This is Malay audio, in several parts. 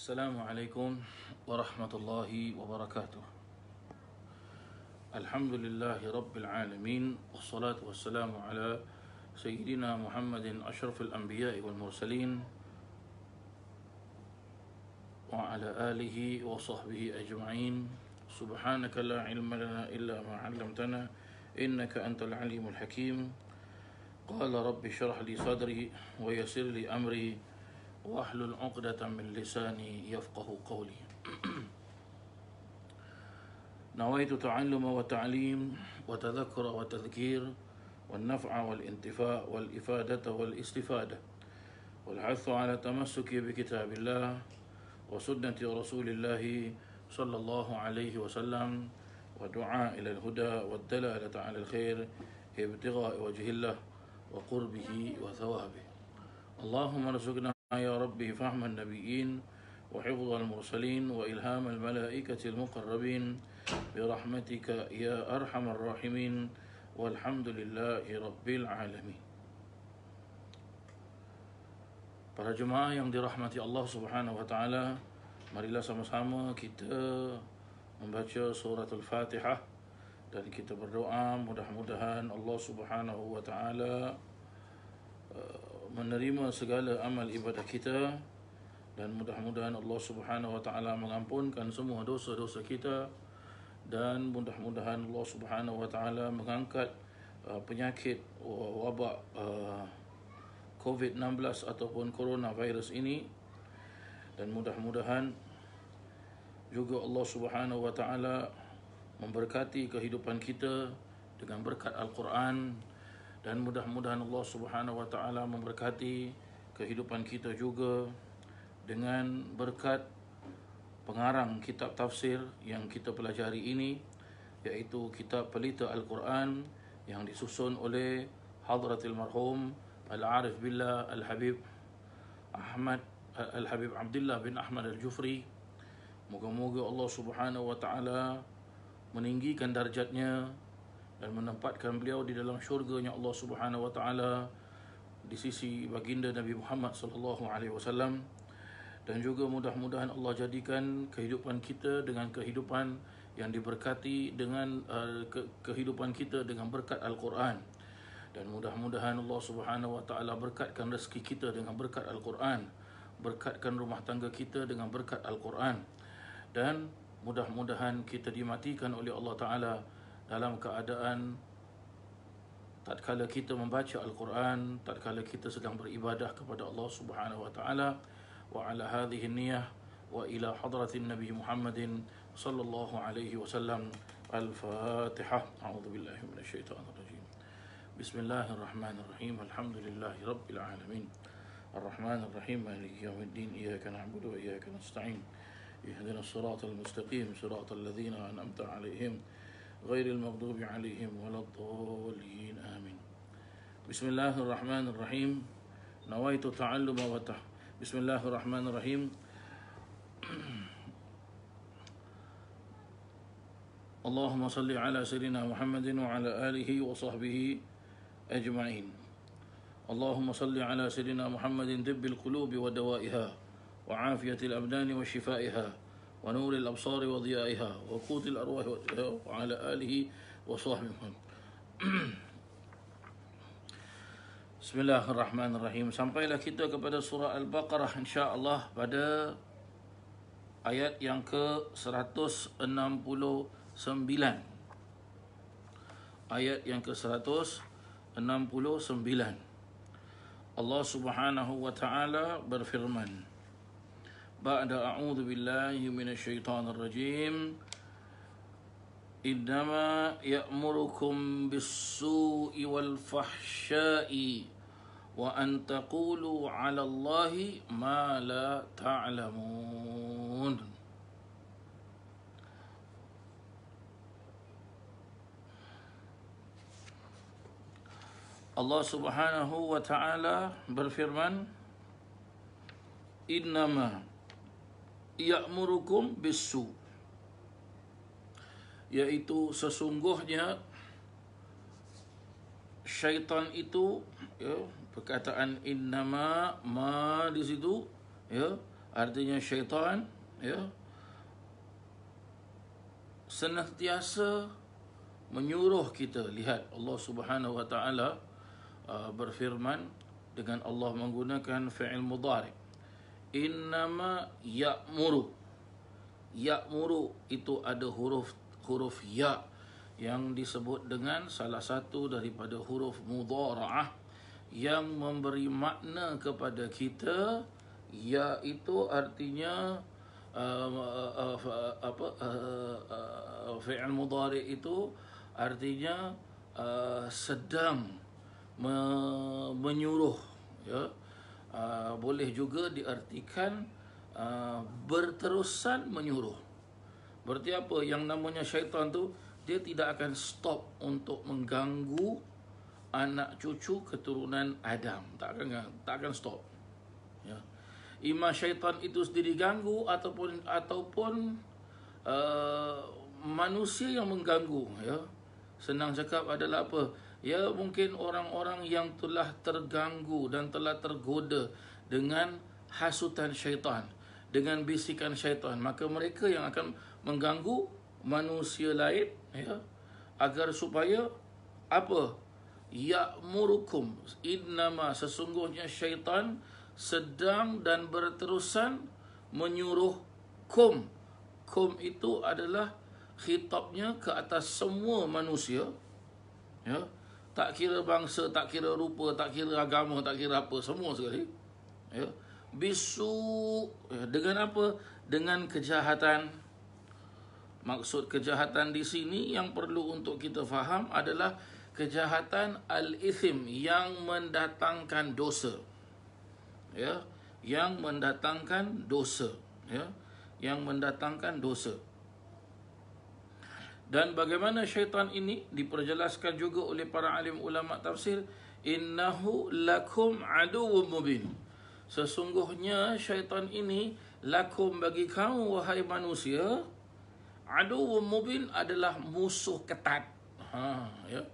السلام عليكم ورحمة الله وبركاته الحمد لله رب العالمين والصلاة والسلام على سيدنا محمد أشرف الأنبياء والمرسلين وعلى آله وصحبه أجمعين سبحانك لا علم لنا إلا ما علمتنا إنك أنت العليم الحكيم قال رب اشرح لي صدري ويسر لي أمري واحلل عقدة من لساني يفقه قولي نويت تعلم وتعليم وتذكر وتذكير والنفع والانتفاء والإفادة والاستفادة والحث على تمسك بكتاب الله وسنة رسول الله صلى الله عليه وسلم ودعاء إلى الهدى والدلالة على الخير ابتغاء وجه الله وقربه وثوابه اللهم ارزقنا يا ربي فهم النبيين وحفظ المرسلين وإلهام الملائكة المقربين برحمتك يا أرحم الراحمين والحمد لله رب العالمين Para jemaah yang dirahmati Allah Subhanahu wa taala, marilah sama-sama kita membaca surah Al-Fatihah dan kita berdoa mudah-mudahan Allah Subhanahu wa taala uh, menerima segala amal ibadah kita dan mudah-mudahan Allah Subhanahu wa taala mengampunkan semua dosa-dosa kita dan mudah-mudahan Allah Subhanahu wa taala mengangkat uh, penyakit wabak uh, COVID-19 ataupun coronavirus ini dan mudah-mudahan juga Allah Subhanahu wa taala memberkati kehidupan kita dengan berkat Al-Quran dan mudah-mudahan Allah Subhanahu wa taala memberkati kehidupan kita juga dengan berkat pengarang kitab tafsir yang kita pelajari ini iaitu kitab pelita al-Quran yang disusun oleh Hadratil Marhum Al-Arif Billah Al-Habib Ahmad Al-Habib Abdullah bin Ahmad Al-Jufri Moga-moga Allah Subhanahu Wa Ta'ala meninggikan darjatnya dan menempatkan beliau di dalam syurga-Nya Allah Subhanahu wa taala di sisi baginda Nabi Muhammad sallallahu alaihi wasallam dan juga mudah-mudahan Allah jadikan kehidupan kita dengan kehidupan yang diberkati dengan uh, ke- kehidupan kita dengan berkat Al-Quran dan mudah-mudahan Allah Subhanahu wa taala berkatkan rezeki kita dengan berkat Al-Quran berkatkan rumah tangga kita dengan berkat Al-Quran dan mudah-mudahan kita dimatikan oleh Allah taala dalam keadaan tatkala kita membaca al-Quran tatkala kita sedang beribadah kepada Allah Subhanahu wa taala wa ala hadhihi niyyah wa ila hadratin nabi Muhammadin sallallahu alaihi wasallam al-fatihah a'udzu billahi minasyaitonir rajim bismillahirrahmanirrahim alhamdulillahi rabbil alamin arrahmanirrahim maliki yaumiddin iyyaka na'budu wa iyyaka nasta'in ihdinas siratal mustaqim siratal ladzina an'amta alaihim غير المغضوب عليهم ولا الضالين آمين بسم الله الرحمن الرحيم نويت تعلم وتح بسم الله الرحمن الرحيم اللهم صل على سيدنا محمد وعلى آله وصحبه أجمعين اللهم صل على سيدنا محمد دب القلوب ودوائها وعافية الأبدان وشفائها ونور الأبصار وضيائها وقوت الأرواح وعلى آله وصحبه بسم الله الرحمن الرحيم sampailah kita kepada surah al-baqarah insyaallah pada ayat yang ke seratus enam puluh sembilan. ayat yang ke seratus enam puluh sembilan. Allah Subhanahu wa taala berfirman بعد أعوذ بالله من الشيطان الرجيم إنما يأمركم بالسوء والفحشاء وأن تقولوا على الله ما لا تعلمون Allah subhanahu wa ta'ala berfirman Innamah ya'murukum bisu yaitu sesungguhnya syaitan itu ya perkataan innama ma di situ ya artinya syaitan ya senantiasa menyuruh kita lihat Allah Subhanahu wa taala uh, berfirman dengan Allah menggunakan fi'il mudhari innama Yakmuru Yakmuru itu ada huruf huruf ya yang disebut dengan salah satu daripada huruf mudhara'ah yang memberi makna kepada kita Ya itu artinya um, uh, uh, apa uh, fi'il mudhari' itu artinya uh, sedang me- menyuruh ya yeah? Ah, boleh juga diartikan uh, berterusan menyuruh. Berarti apa? Yang namanya syaitan tu dia tidak akan stop untuk mengganggu anak cucu keturunan Adam. Tak akan tak akan stop. Ya. Ima syaitan itu sendiri ganggu ataupun ataupun uh, manusia yang mengganggu ya. Senang cakap adalah apa? Ya mungkin orang-orang yang telah terganggu dan telah tergoda dengan hasutan syaitan dengan bisikan syaitan maka mereka yang akan mengganggu manusia lain ya agar supaya apa ya murukum innama sesungguhnya syaitan sedang dan berterusan menyuruh kum kum itu adalah khitabnya ke atas semua manusia ya tak kira bangsa, tak kira rupa, tak kira agama, tak kira apa, semua sekali. Ya. Bisu ya, dengan apa? Dengan kejahatan. Maksud kejahatan di sini yang perlu untuk kita faham adalah kejahatan al-ithim yang mendatangkan dosa. Ya, yang mendatangkan dosa, ya. Yang mendatangkan dosa. Dan bagaimana syaitan ini diperjelaskan juga oleh para alim ulama tafsir innahu lakum aduwwum mubin. Sesungguhnya syaitan ini lakum bagi kamu wahai manusia aduwwum mubin adalah musuh ketat. Ha ya.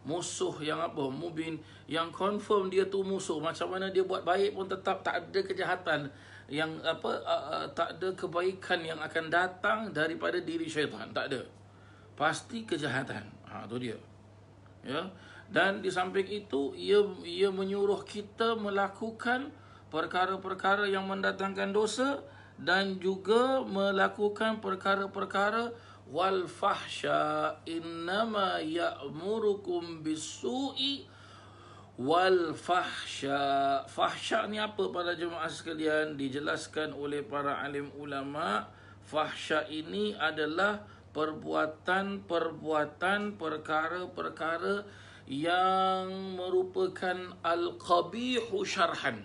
Musuh yang apa? Mubin yang confirm dia tu musuh. Macam mana dia buat baik pun tetap tak ada kejahatan yang apa uh, uh, tak ada kebaikan yang akan datang daripada diri syaitan. Tak ada pasti kejahatan. Ha, itu dia. Ya. Dan di samping itu, ia, ia menyuruh kita melakukan perkara-perkara yang mendatangkan dosa dan juga melakukan perkara-perkara wal fahsya innama ya'murukum bisu'i wal fahsya fahsya ni apa Pada jemaah sekalian dijelaskan oleh para alim ulama fahsya ini adalah perbuatan-perbuatan perkara-perkara yang merupakan al-qabihu syarhan.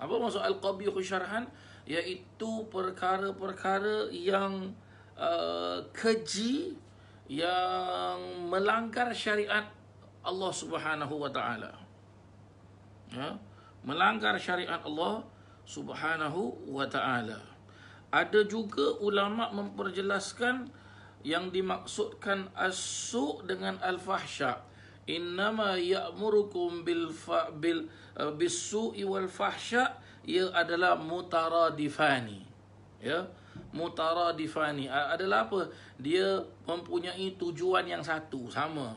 Apa maksud al-qabihu syarhan? Iaitu perkara-perkara yang uh, keji yang melanggar syariat Allah Subhanahu wa taala. Ya, melanggar syariat Allah Subhanahu wa taala. Ada juga ulama memperjelaskan yang dimaksudkan asuk dengan al-fahsya innama ya'murukum bil fa bil eh, bisu'i wal fahsya ia adalah mutaradifani ya mutaradifani adalah apa dia mempunyai tujuan yang satu sama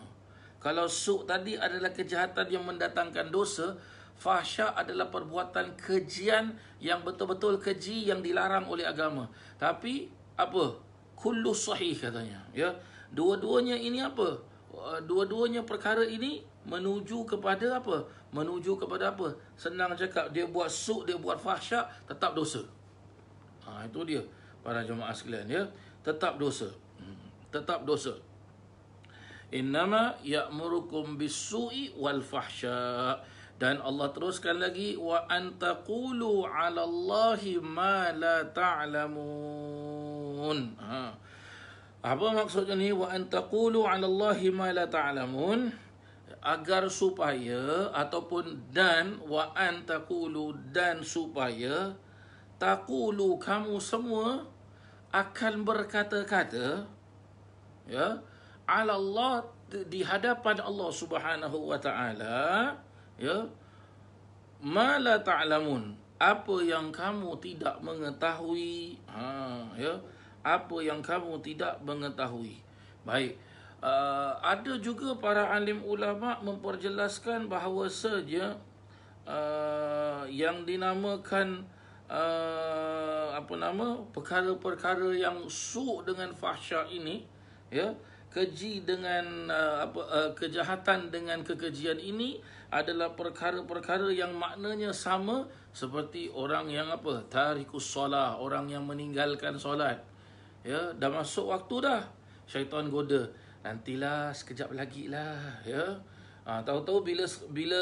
kalau su' tadi adalah kejahatan yang mendatangkan dosa Fahsyah adalah perbuatan kejian yang betul-betul keji yang dilarang oleh agama. Tapi apa? kullu sahih katanya ya dua-duanya ini apa uh, dua-duanya perkara ini menuju kepada apa menuju kepada apa senang cakap dia buat suk dia buat fahsyat tetap dosa ha, itu dia para jemaah sekalian ya tetap dosa hmm, tetap dosa innama ya'murukum bisu'i wal fahsya dan Allah teruskan lagi wa antaqulu 'ala Allahi ma la ta'lamun ta'lamun. Ha. Apa maksudnya ni wa antaqulu 'ala Allahi ma la ta'lamun agar supaya ataupun dan wa antaqulu dan supaya taqulu kamu semua akan berkata-kata ya 'ala Allah di hadapan Allah Subhanahu wa taala ya ma la ta'lamun apa yang kamu tidak mengetahui ha ya apa yang kamu tidak mengetahui. Baik. Uh, ada juga para alim ulama memperjelaskan bahawa saja uh, yang dinamakan uh, apa nama perkara-perkara yang suuk dengan fahsyah ini ya keji dengan uh, apa uh, kejahatan dengan kekejian ini adalah perkara-perkara yang maknanya sama seperti orang yang apa tarikus solat orang yang meninggalkan solat ya dah masuk waktu dah syaitan goda nantilah sekejap lagi lah ya ha, tahu-tahu bila bila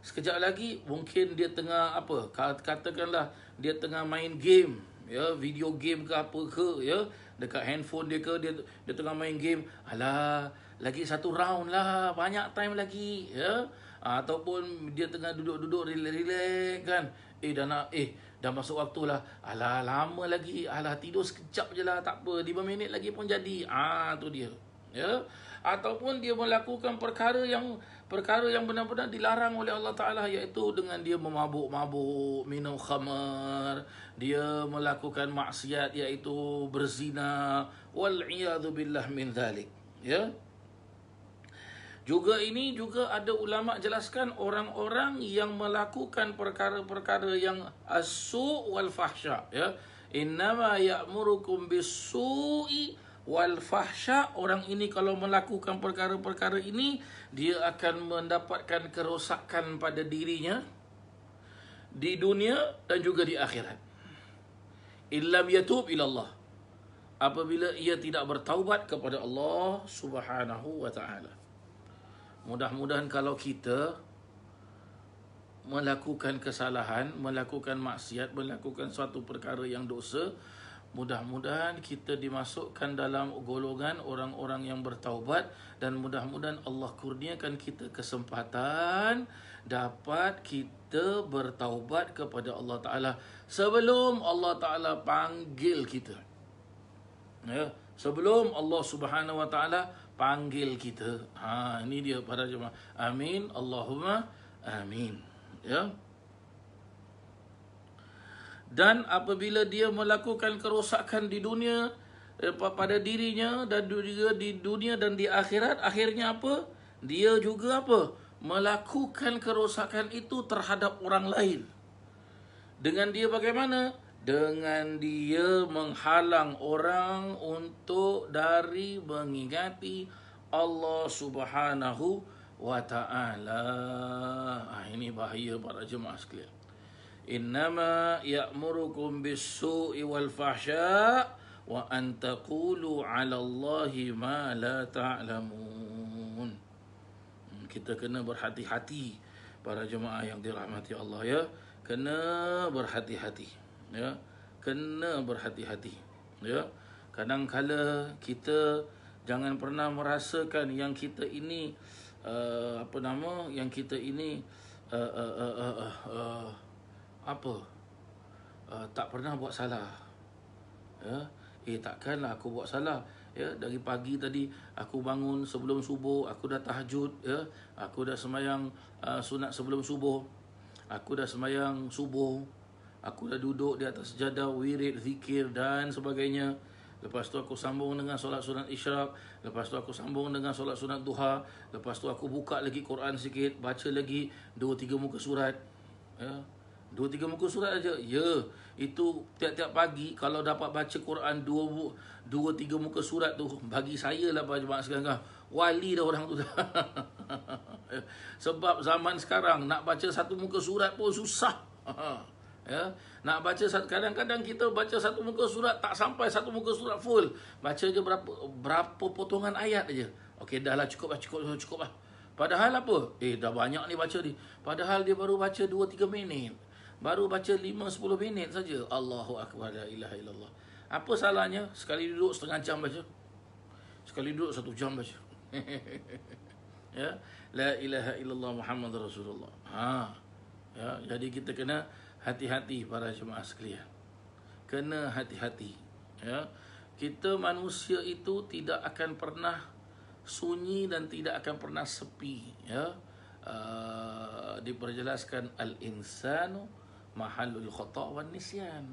sekejap lagi mungkin dia tengah apa katakanlah dia tengah main game ya video game ke apa ke ya dekat handphone dia ke dia dia tengah main game alah lagi satu round lah banyak time lagi ya ha, ataupun dia tengah duduk-duduk relax-relax kan eh dah nak eh Dah masuk waktu lah, Alah lama lagi. Alah tidur sekejap je lah. Tak apa. 5 minit lagi pun jadi. Ah tu dia. Ya. Ataupun dia melakukan perkara yang perkara yang benar-benar dilarang oleh Allah Taala iaitu dengan dia memabuk-mabuk, minum khamar, dia melakukan maksiat iaitu berzina wal iazu min zalik. Ya. Juga ini juga ada ulama jelaskan orang-orang yang melakukan perkara-perkara yang asu wal fahsya ya. Innama ya'murukum bisu'i wal fahsya orang ini kalau melakukan perkara-perkara ini dia akan mendapatkan kerosakan pada dirinya di dunia dan juga di akhirat. Illam yatub ilallah. Apabila ia tidak bertaubat kepada Allah Subhanahu wa taala. Mudah-mudahan kalau kita melakukan kesalahan, melakukan maksiat, melakukan suatu perkara yang dosa, mudah-mudahan kita dimasukkan dalam golongan orang-orang yang bertaubat dan mudah-mudahan Allah kurniakan kita kesempatan dapat kita bertaubat kepada Allah Taala sebelum Allah Taala panggil kita. Ya, sebelum Allah Subhanahu Wa Taala panggil kita. Ha, ini dia para jemaah. Amin. Allahumma. Amin. Ya. Dan apabila dia melakukan kerosakan di dunia eh, pada dirinya dan juga di dunia dan di akhirat, akhirnya apa? Dia juga apa? Melakukan kerosakan itu terhadap orang lain. Dengan dia bagaimana? dengan dia menghalang orang untuk dari mengingati Allah Subhanahu wa taala. Ah ini bahaya para jemaah sekalian. Innama ya'murukum bis-su'i wal fahsya' wa an taqulu 'ala Allahi ma la ta'lamun. Hmm, kita kena berhati-hati para jemaah yang dirahmati Allah ya. Kena berhati-hati ya kena berhati-hati ya kadang kala kita jangan pernah merasakan yang kita ini uh, apa nama yang kita ini uh, uh, uh, uh, uh, apa uh, tak pernah buat salah ya eh takkanlah aku buat salah ya dari pagi tadi aku bangun sebelum subuh aku dah tahajud ya aku dah semayang uh, sunat sebelum subuh aku dah semayang subuh Aku dah duduk di atas sejadah, wirid, zikir dan sebagainya. Lepas tu aku sambung dengan solat sunat isyrak. Lepas tu aku sambung dengan solat sunat duha. Lepas tu aku buka lagi Quran sikit. Baca lagi dua tiga muka surat. Ya. Dua tiga muka surat aja. Ya, itu tiap-tiap pagi kalau dapat baca Quran dua, dua tiga muka surat tu. Bagi saya lah Pak Jemaah sekarang. Kan. Wali dah orang tu. Sebab zaman sekarang nak baca satu muka surat pun susah. Ya, nak baca satu kadang-kadang kita baca satu muka surat tak sampai satu muka surat full. Baca je berapa berapa potongan ayat aja. Okey dah lah cukup lah cukup lah cukup lah. Padahal apa? Eh dah banyak ni baca ni. Padahal dia baru baca 2 3 minit. Baru baca 5 10 minit saja. Allahu akbar la ilaha illallah. Apa salahnya sekali duduk setengah jam baca? Sekali duduk satu jam baca. ya. La ilaha illallah Muhammad Rasulullah. Ha. Ya, jadi kita kena hati-hati para jemaah sekalian kena hati-hati ya kita manusia itu tidak akan pernah sunyi dan tidak akan pernah sepi ya uh, diperjelaskan al insanu mahalul khata wan nisyan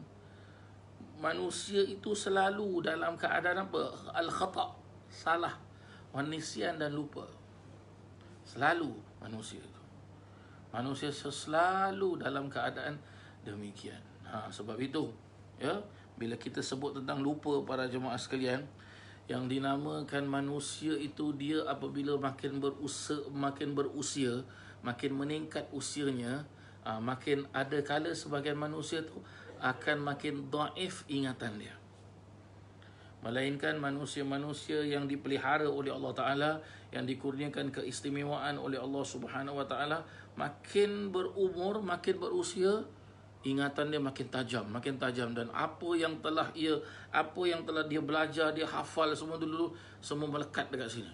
manusia itu selalu dalam keadaan apa al khata salah wan nisyan dan lupa selalu manusia itu manusia selalu dalam keadaan demikian. Ha, sebab itu, ya, bila kita sebut tentang lupa para jemaah sekalian, yang dinamakan manusia itu dia apabila makin berusia, makin berusia, makin meningkat usianya, ha, makin ada kala sebagian manusia itu akan makin daif ingatan dia. Melainkan manusia-manusia yang dipelihara oleh Allah Ta'ala Yang dikurniakan keistimewaan oleh Allah Subhanahu Wa Ta'ala Makin berumur, makin berusia ingatan dia makin tajam, makin tajam dan apa yang telah ia apa yang telah dia belajar, dia hafal semua dulu, dulu semua melekat dekat sini.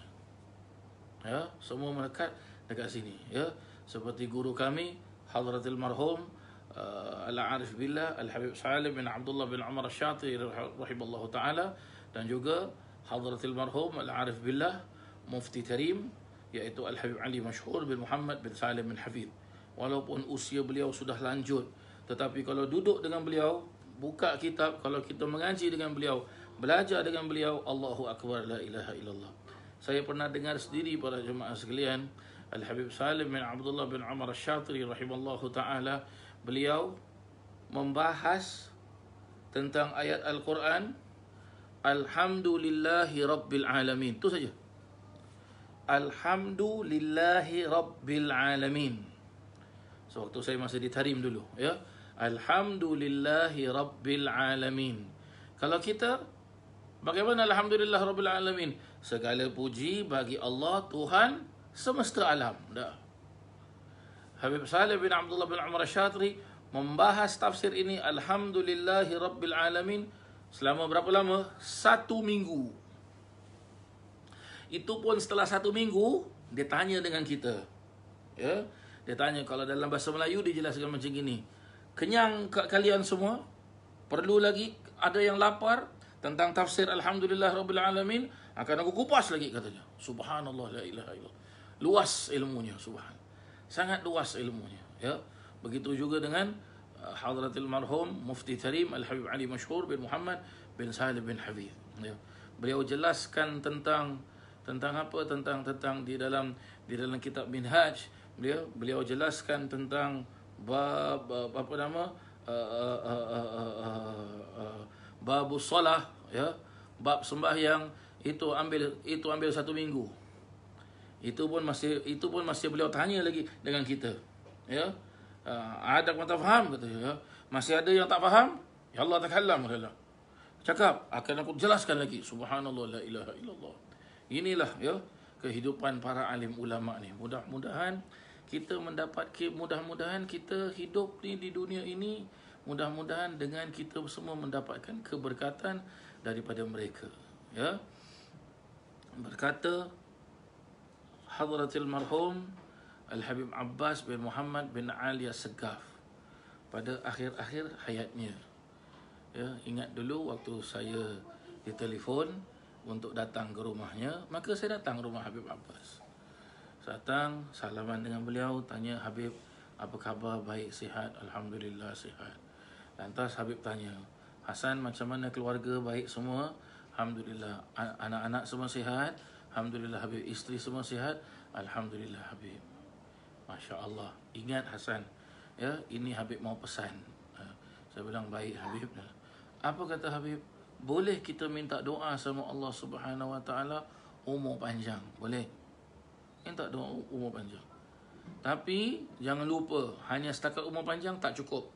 Ya, semua melekat dekat sini, ya. Seperti guru kami, Hadratil Marhum uh, Al-Arif Billah Al-Habib Salim bin Abdullah bin Umar Syati rahimallahu taala dan juga Hadratil Marhum Al-Arif Billah Mufti Tarim iaitu Al-Habib Ali Mashhur bin Muhammad bin Salim bin Habib, Walaupun usia beliau sudah lanjut, tetapi kalau duduk dengan beliau, buka kitab, kalau kita mengaji dengan beliau, belajar dengan beliau, Allahu Akbar, La Ilaha Illallah. Saya pernah dengar sendiri para jemaah sekalian, Al-Habib Salim bin Abdullah bin Umar Al-Shatri rahimallahu ta'ala, beliau membahas tentang ayat Al-Quran, Alhamdulillahi Rabbil Alamin. Itu saja. Alhamdulillahi Rabbil Alamin. So, waktu saya masih di Tarim dulu. Ya. Alhamdulillahi Rabbil Alamin. Kalau kita, bagaimana Alhamdulillah Rabbil Alamin? Segala puji bagi Allah Tuhan semesta alam. Dah. Habib Salih bin Abdullah bin Umar Syatri membahas tafsir ini Alhamdulillahi Rabbil Alamin selama berapa lama? Satu minggu. Itu pun setelah satu minggu, dia tanya dengan kita. Ya? Dia tanya, kalau dalam bahasa Melayu, dia jelaskan macam ini kenyang kat kalian semua perlu lagi ada yang lapar tentang tafsir alhamdulillah rabbil alamin akan aku kupas lagi katanya subhanallah la ilaha illallah luas ilmunya subhan sangat luas ilmunya ya begitu juga dengan uh, hadratil marhum mufti tarim al habib ali Mashhur bin muhammad bin salim bin habib ya beliau jelaskan tentang tentang apa tentang tentang di dalam di dalam kitab minhaj beliau beliau jelaskan tentang bab uh, apa nama uh, eh, uh, eh, uh, eh, uh, uh, babus solah ya bab sembahyang itu ambil itu ambil satu minggu itu pun masih itu pun masih beliau tanya lagi dengan kita ya uh, ada yang tak faham kata ya masih ada yang tak faham ya Allah takallam kata cakap akan aku jelaskan lagi subhanallah la ilaha illallah inilah ya kehidupan para alim ulama ni mudah-mudahan kita mendapat mudah-mudahan kita hidup ni di dunia ini mudah-mudahan dengan kita semua mendapatkan keberkatan daripada mereka ya berkata Hadratil Marhum Al Habib Abbas bin Muhammad bin Ali As-Saqaf pada akhir-akhir hayatnya ya ingat dulu waktu saya ditelefon untuk datang ke rumahnya maka saya datang rumah Habib Abbas datang, salaman dengan beliau, tanya Habib, apa khabar, baik, sihat, Alhamdulillah, sihat. Lantas Habib tanya, Hasan macam mana keluarga, baik semua, Alhamdulillah. Anak-anak semua sihat, Alhamdulillah Habib. Isteri semua sihat, Alhamdulillah Habib. Masya Allah, ingat Hasan, ya, ini Habib mau pesan. Ha, saya bilang, baik Habib. Apa kata Habib? Boleh kita minta doa sama Allah Subhanahu Wa Taala umur panjang? Boleh? yang tak ada umur panjang. Tapi jangan lupa hanya setakat umur panjang tak cukup.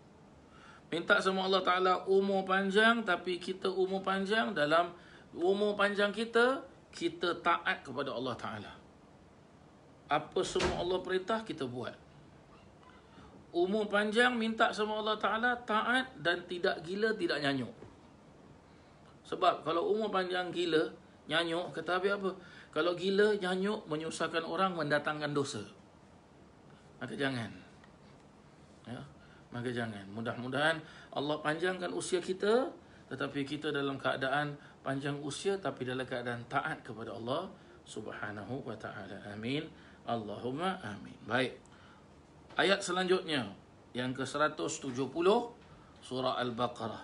Minta sama Allah Taala umur panjang tapi kita umur panjang dalam umur panjang kita kita taat kepada Allah Taala. Apa semua Allah perintah kita buat. Umur panjang minta sama Allah Taala taat dan tidak gila tidak nyanyuk. Sebab kalau umur panjang gila nyanyuk kata apa? Kalau gila, nyanyuk, menyusahkan orang, mendatangkan dosa. Maka jangan. Ya? Maka jangan. Mudah-mudahan Allah panjangkan usia kita, tetapi kita dalam keadaan panjang usia, tapi dalam keadaan taat kepada Allah subhanahu wa ta'ala. Amin. Allahumma amin. Baik. Ayat selanjutnya, yang ke-170, surah Al-Baqarah.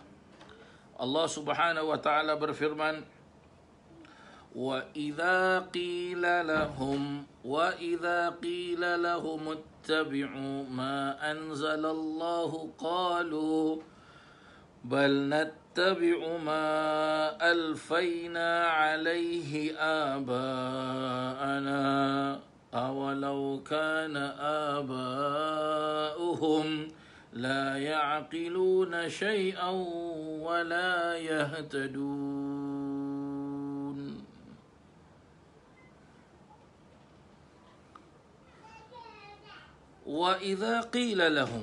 Allah subhanahu wa ta'ala berfirman, وإذا قيل لهم وإذا قيل لهم اتبعوا ما أنزل الله قالوا بل نتبع ما ألفينا عليه آباءنا أولو كان آباؤهم لا يعقلون شيئا ولا يهتدون وإذا قيل lahum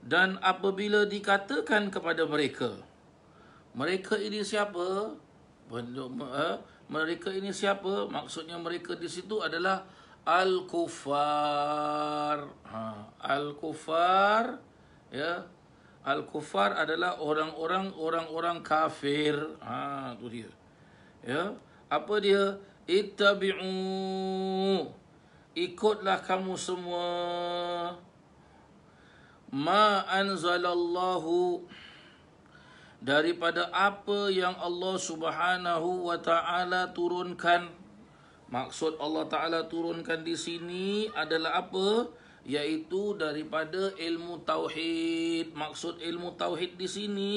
dan apabila dikatakan kepada mereka mereka ini siapa eh, mereka ini siapa maksudnya mereka di situ adalah al kufar ha al kufar ya al kufar adalah orang-orang orang-orang kafir ha tu dia ya apa dia ittabi'u ikutlah kamu semua ma anzalallahu daripada apa yang Allah Subhanahu wa taala turunkan maksud Allah taala turunkan di sini adalah apa iaitu daripada ilmu tauhid maksud ilmu tauhid di sini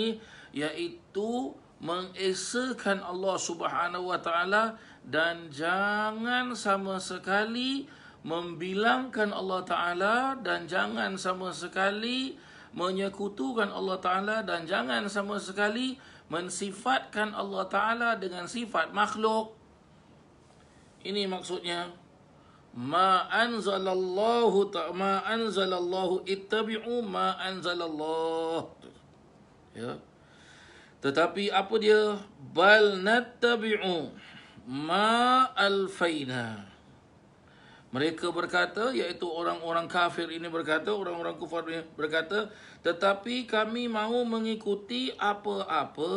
iaitu mengesakan Allah Subhanahu wa taala dan jangan sama sekali membilangkan Allah Taala dan jangan sama sekali menyekutukan Allah Taala dan jangan sama sekali mensifatkan Allah Taala dengan sifat makhluk. Ini maksudnya ma anzalallahu ta ma anzalallahu ittabi'u ma anzalallahu. Ya. Tetapi apa dia? Bal nattabi'u ma alfaina mereka berkata iaitu orang-orang kafir ini berkata orang-orang kufar ini berkata tetapi kami mahu mengikuti apa-apa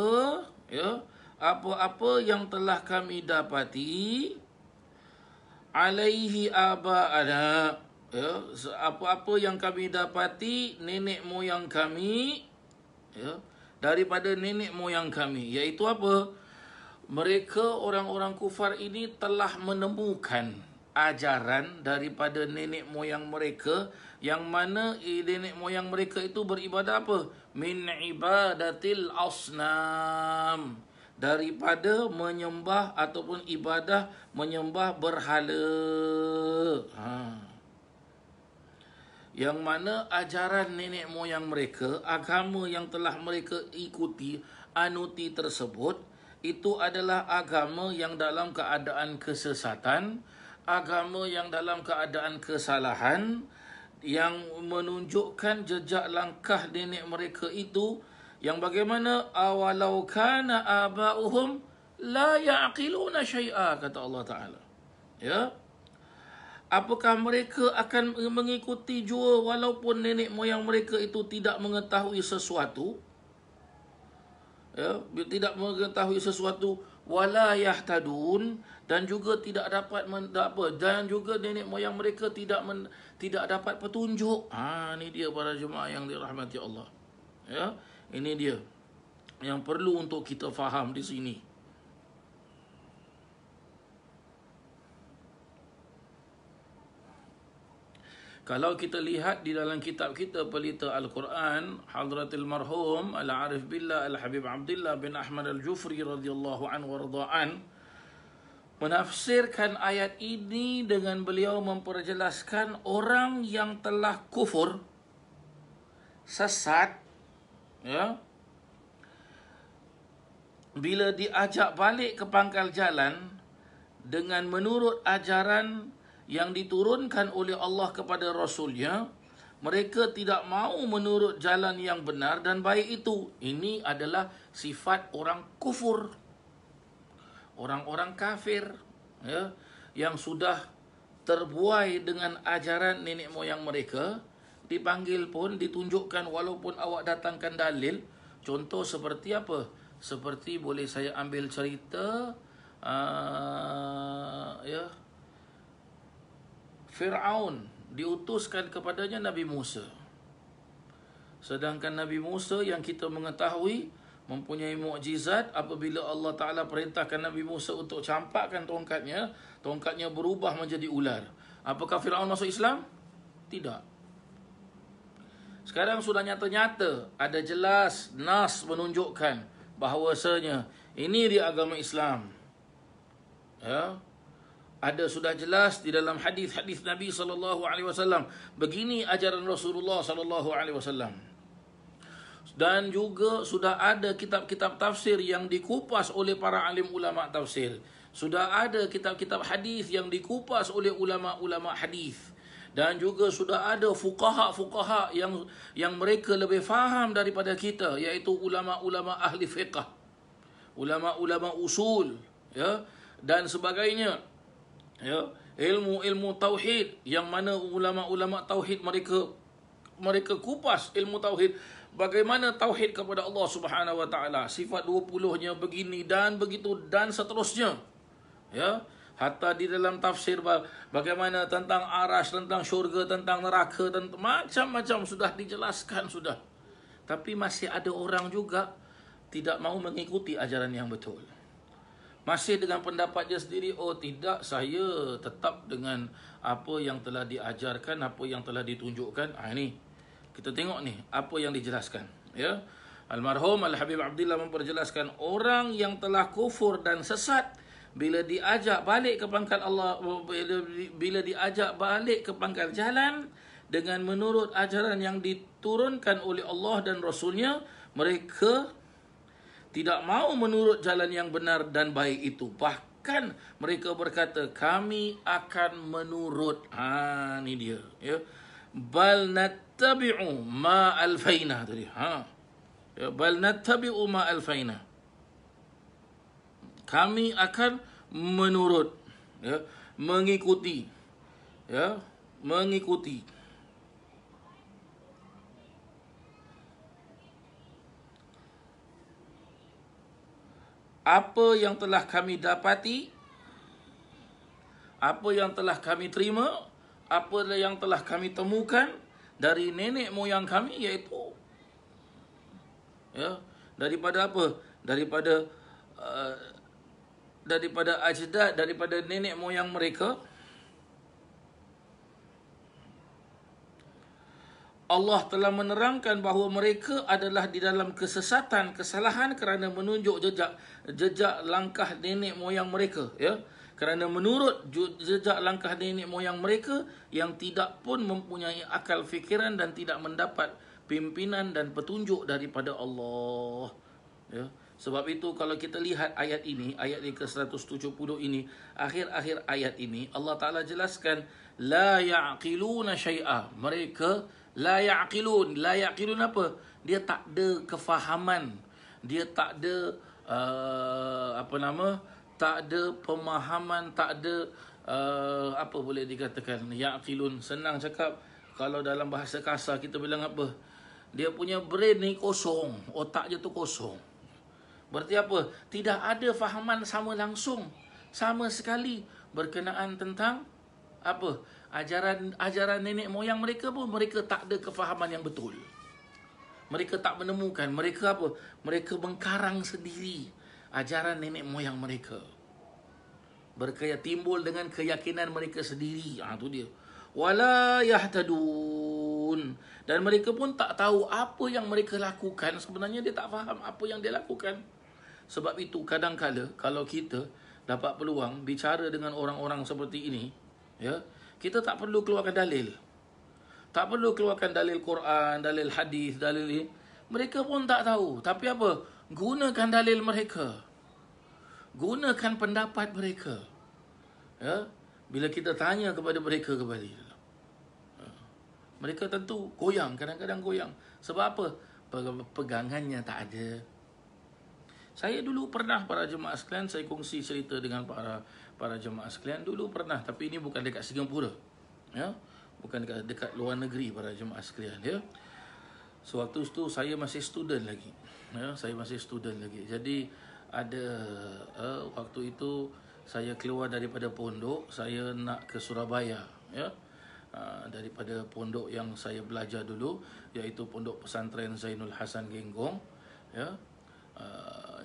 ya apa-apa yang telah kami dapati alaihi aba ada ya apa-apa yang kami dapati nenek moyang kami ya daripada nenek moyang kami iaitu apa mereka orang-orang kufar ini telah menemukan ajaran daripada nenek moyang mereka yang mana nenek moyang mereka itu beribadah apa min ibadatil asnam daripada menyembah ataupun ibadah menyembah berhala ha yang mana ajaran nenek moyang mereka agama yang telah mereka ikuti anuti tersebut itu adalah agama yang dalam keadaan kesesatan, agama yang dalam keadaan kesalahan yang menunjukkan jejak langkah nenek mereka itu yang bagaimana awalau kana abauhum la yaqiluna syai'a kata Allah Taala. Ya. Apakah mereka akan mengikuti jua walaupun nenek moyang mereka itu tidak mengetahui sesuatu? ya, tidak mengetahui sesuatu wala yahtadun dan juga tidak dapat men, apa dan juga nenek moyang mereka tidak men, tidak dapat petunjuk ha ini dia para jemaah yang dirahmati Allah ya ini dia yang perlu untuk kita faham di sini Kalau kita lihat di dalam kitab kita pelita Al-Quran, Hadratil Marhum Al-Arif Billah Al-Habib Abdullah bin Ahmad Al-Jufri radhiyallahu anhu radha'an menafsirkan ayat ini dengan beliau memperjelaskan orang yang telah kufur sesat ya bila diajak balik ke pangkal jalan dengan menurut ajaran yang diturunkan oleh Allah kepada Rasulnya, mereka tidak mau menurut jalan yang benar dan baik itu. Ini adalah sifat orang kufur. Orang-orang kafir ya, yang sudah terbuai dengan ajaran nenek moyang mereka, dipanggil pun, ditunjukkan walaupun awak datangkan dalil, contoh seperti apa? Seperti boleh saya ambil cerita, uh, ya, yeah. Fir'aun diutuskan kepadanya Nabi Musa. Sedangkan Nabi Musa yang kita mengetahui mempunyai mukjizat apabila Allah Taala perintahkan Nabi Musa untuk campakkan tongkatnya, tongkatnya berubah menjadi ular. Apakah Firaun masuk Islam? Tidak. Sekarang sudah nyata-nyata ada jelas nas menunjukkan bahawasanya ini di agama Islam. Ya, ada sudah jelas di dalam hadis-hadis Nabi sallallahu alaihi wasallam begini ajaran Rasulullah sallallahu alaihi wasallam dan juga sudah ada kitab-kitab tafsir yang dikupas oleh para alim ulama tafsir sudah ada kitab-kitab hadis yang dikupas oleh ulama-ulama hadis dan juga sudah ada fuqaha-fuqaha yang yang mereka lebih faham daripada kita iaitu ulama-ulama ahli fiqh ulama-ulama usul ya dan sebagainya ya ilmu-ilmu tauhid yang mana ulama-ulama tauhid mereka mereka kupas ilmu tauhid bagaimana tauhid kepada Allah Subhanahu wa taala sifat 20-nya begini dan begitu dan seterusnya ya hatta di dalam tafsir bagaimana tentang aras tentang syurga tentang neraka dan macam-macam sudah dijelaskan sudah tapi masih ada orang juga tidak mau mengikuti ajaran yang betul masih dengan pendapat dia sendiri, oh tidak, saya tetap dengan apa yang telah diajarkan, apa yang telah ditunjukkan. Ah ini. Kita tengok ni apa yang dijelaskan, ya. Almarhum Al Habib Abdullah memperjelaskan orang yang telah kufur dan sesat bila diajak balik ke pangkal Allah bila, bila diajak balik ke pangkal jalan dengan menurut ajaran yang diturunkan oleh Allah dan Rasulnya mereka tidak mau menurut jalan yang benar dan baik itu bahkan mereka berkata kami akan menurut ha ini dia ya bal nattabi'u ma alfaina tadi ha ya bal nattabi'u ma kami akan menurut ya mengikuti ya mengikuti apa yang telah kami dapati, apa yang telah kami terima, apa yang telah kami temukan dari nenek moyang kami iaitu ya daripada apa daripada uh, daripada ajdad daripada nenek moyang mereka Allah telah menerangkan bahawa mereka adalah di dalam kesesatan, kesalahan kerana menunjuk jejak jejak langkah nenek moyang mereka. Ya? Kerana menurut jejak langkah nenek moyang mereka yang tidak pun mempunyai akal fikiran dan tidak mendapat pimpinan dan petunjuk daripada Allah. Ya? Sebab itu kalau kita lihat ayat ini, ayat yang ke-170 ini, akhir-akhir ayat ini, Allah Ta'ala jelaskan, لا يعقلون شيئا mereka, La ya'qilun. La ya'qilun apa? Dia tak ada kefahaman. Dia tak ada uh, apa nama? Tak ada pemahaman, tak ada uh, apa boleh dikatakan. Ya'qilun senang cakap kalau dalam bahasa kasar kita bilang apa? Dia punya brain ni kosong, otak dia tu kosong. Berarti apa? Tidak ada fahaman sama langsung sama sekali berkenaan tentang apa? ajaran ajaran nenek moyang mereka pun mereka tak ada kefahaman yang betul. Mereka tak menemukan, mereka apa? Mereka mengkarang sendiri ajaran nenek moyang mereka. Berkaya timbul dengan keyakinan mereka sendiri. Ah ha, tu dia. Wala yahtadun. Dan mereka pun tak tahu apa yang mereka lakukan. Sebenarnya dia tak faham apa yang dia lakukan. Sebab itu kadang kadang kalau kita dapat peluang bicara dengan orang-orang seperti ini, ya, kita tak perlu keluarkan dalil. Tak perlu keluarkan dalil Quran, dalil hadis, dalil ini. Mereka pun tak tahu. Tapi apa? Gunakan dalil mereka. Gunakan pendapat mereka. Ya? Bila kita tanya kepada mereka kembali. Ya. Mereka tentu goyang. Kadang-kadang goyang. Sebab apa? Pegangannya tak ada. Saya dulu pernah para jemaah sekalian saya kongsi cerita dengan para para jemaah sekalian dulu pernah tapi ini bukan dekat Singapura ya bukan dekat dekat luar negeri para jemaah sekalian ya sewaktu so, tu saya masih student lagi ya saya masih student lagi jadi ada uh, waktu itu saya keluar daripada pondok saya nak ke Surabaya ya Uh, daripada pondok yang saya belajar dulu iaitu pondok pesantren Zainul Hasan Genggong ya uh,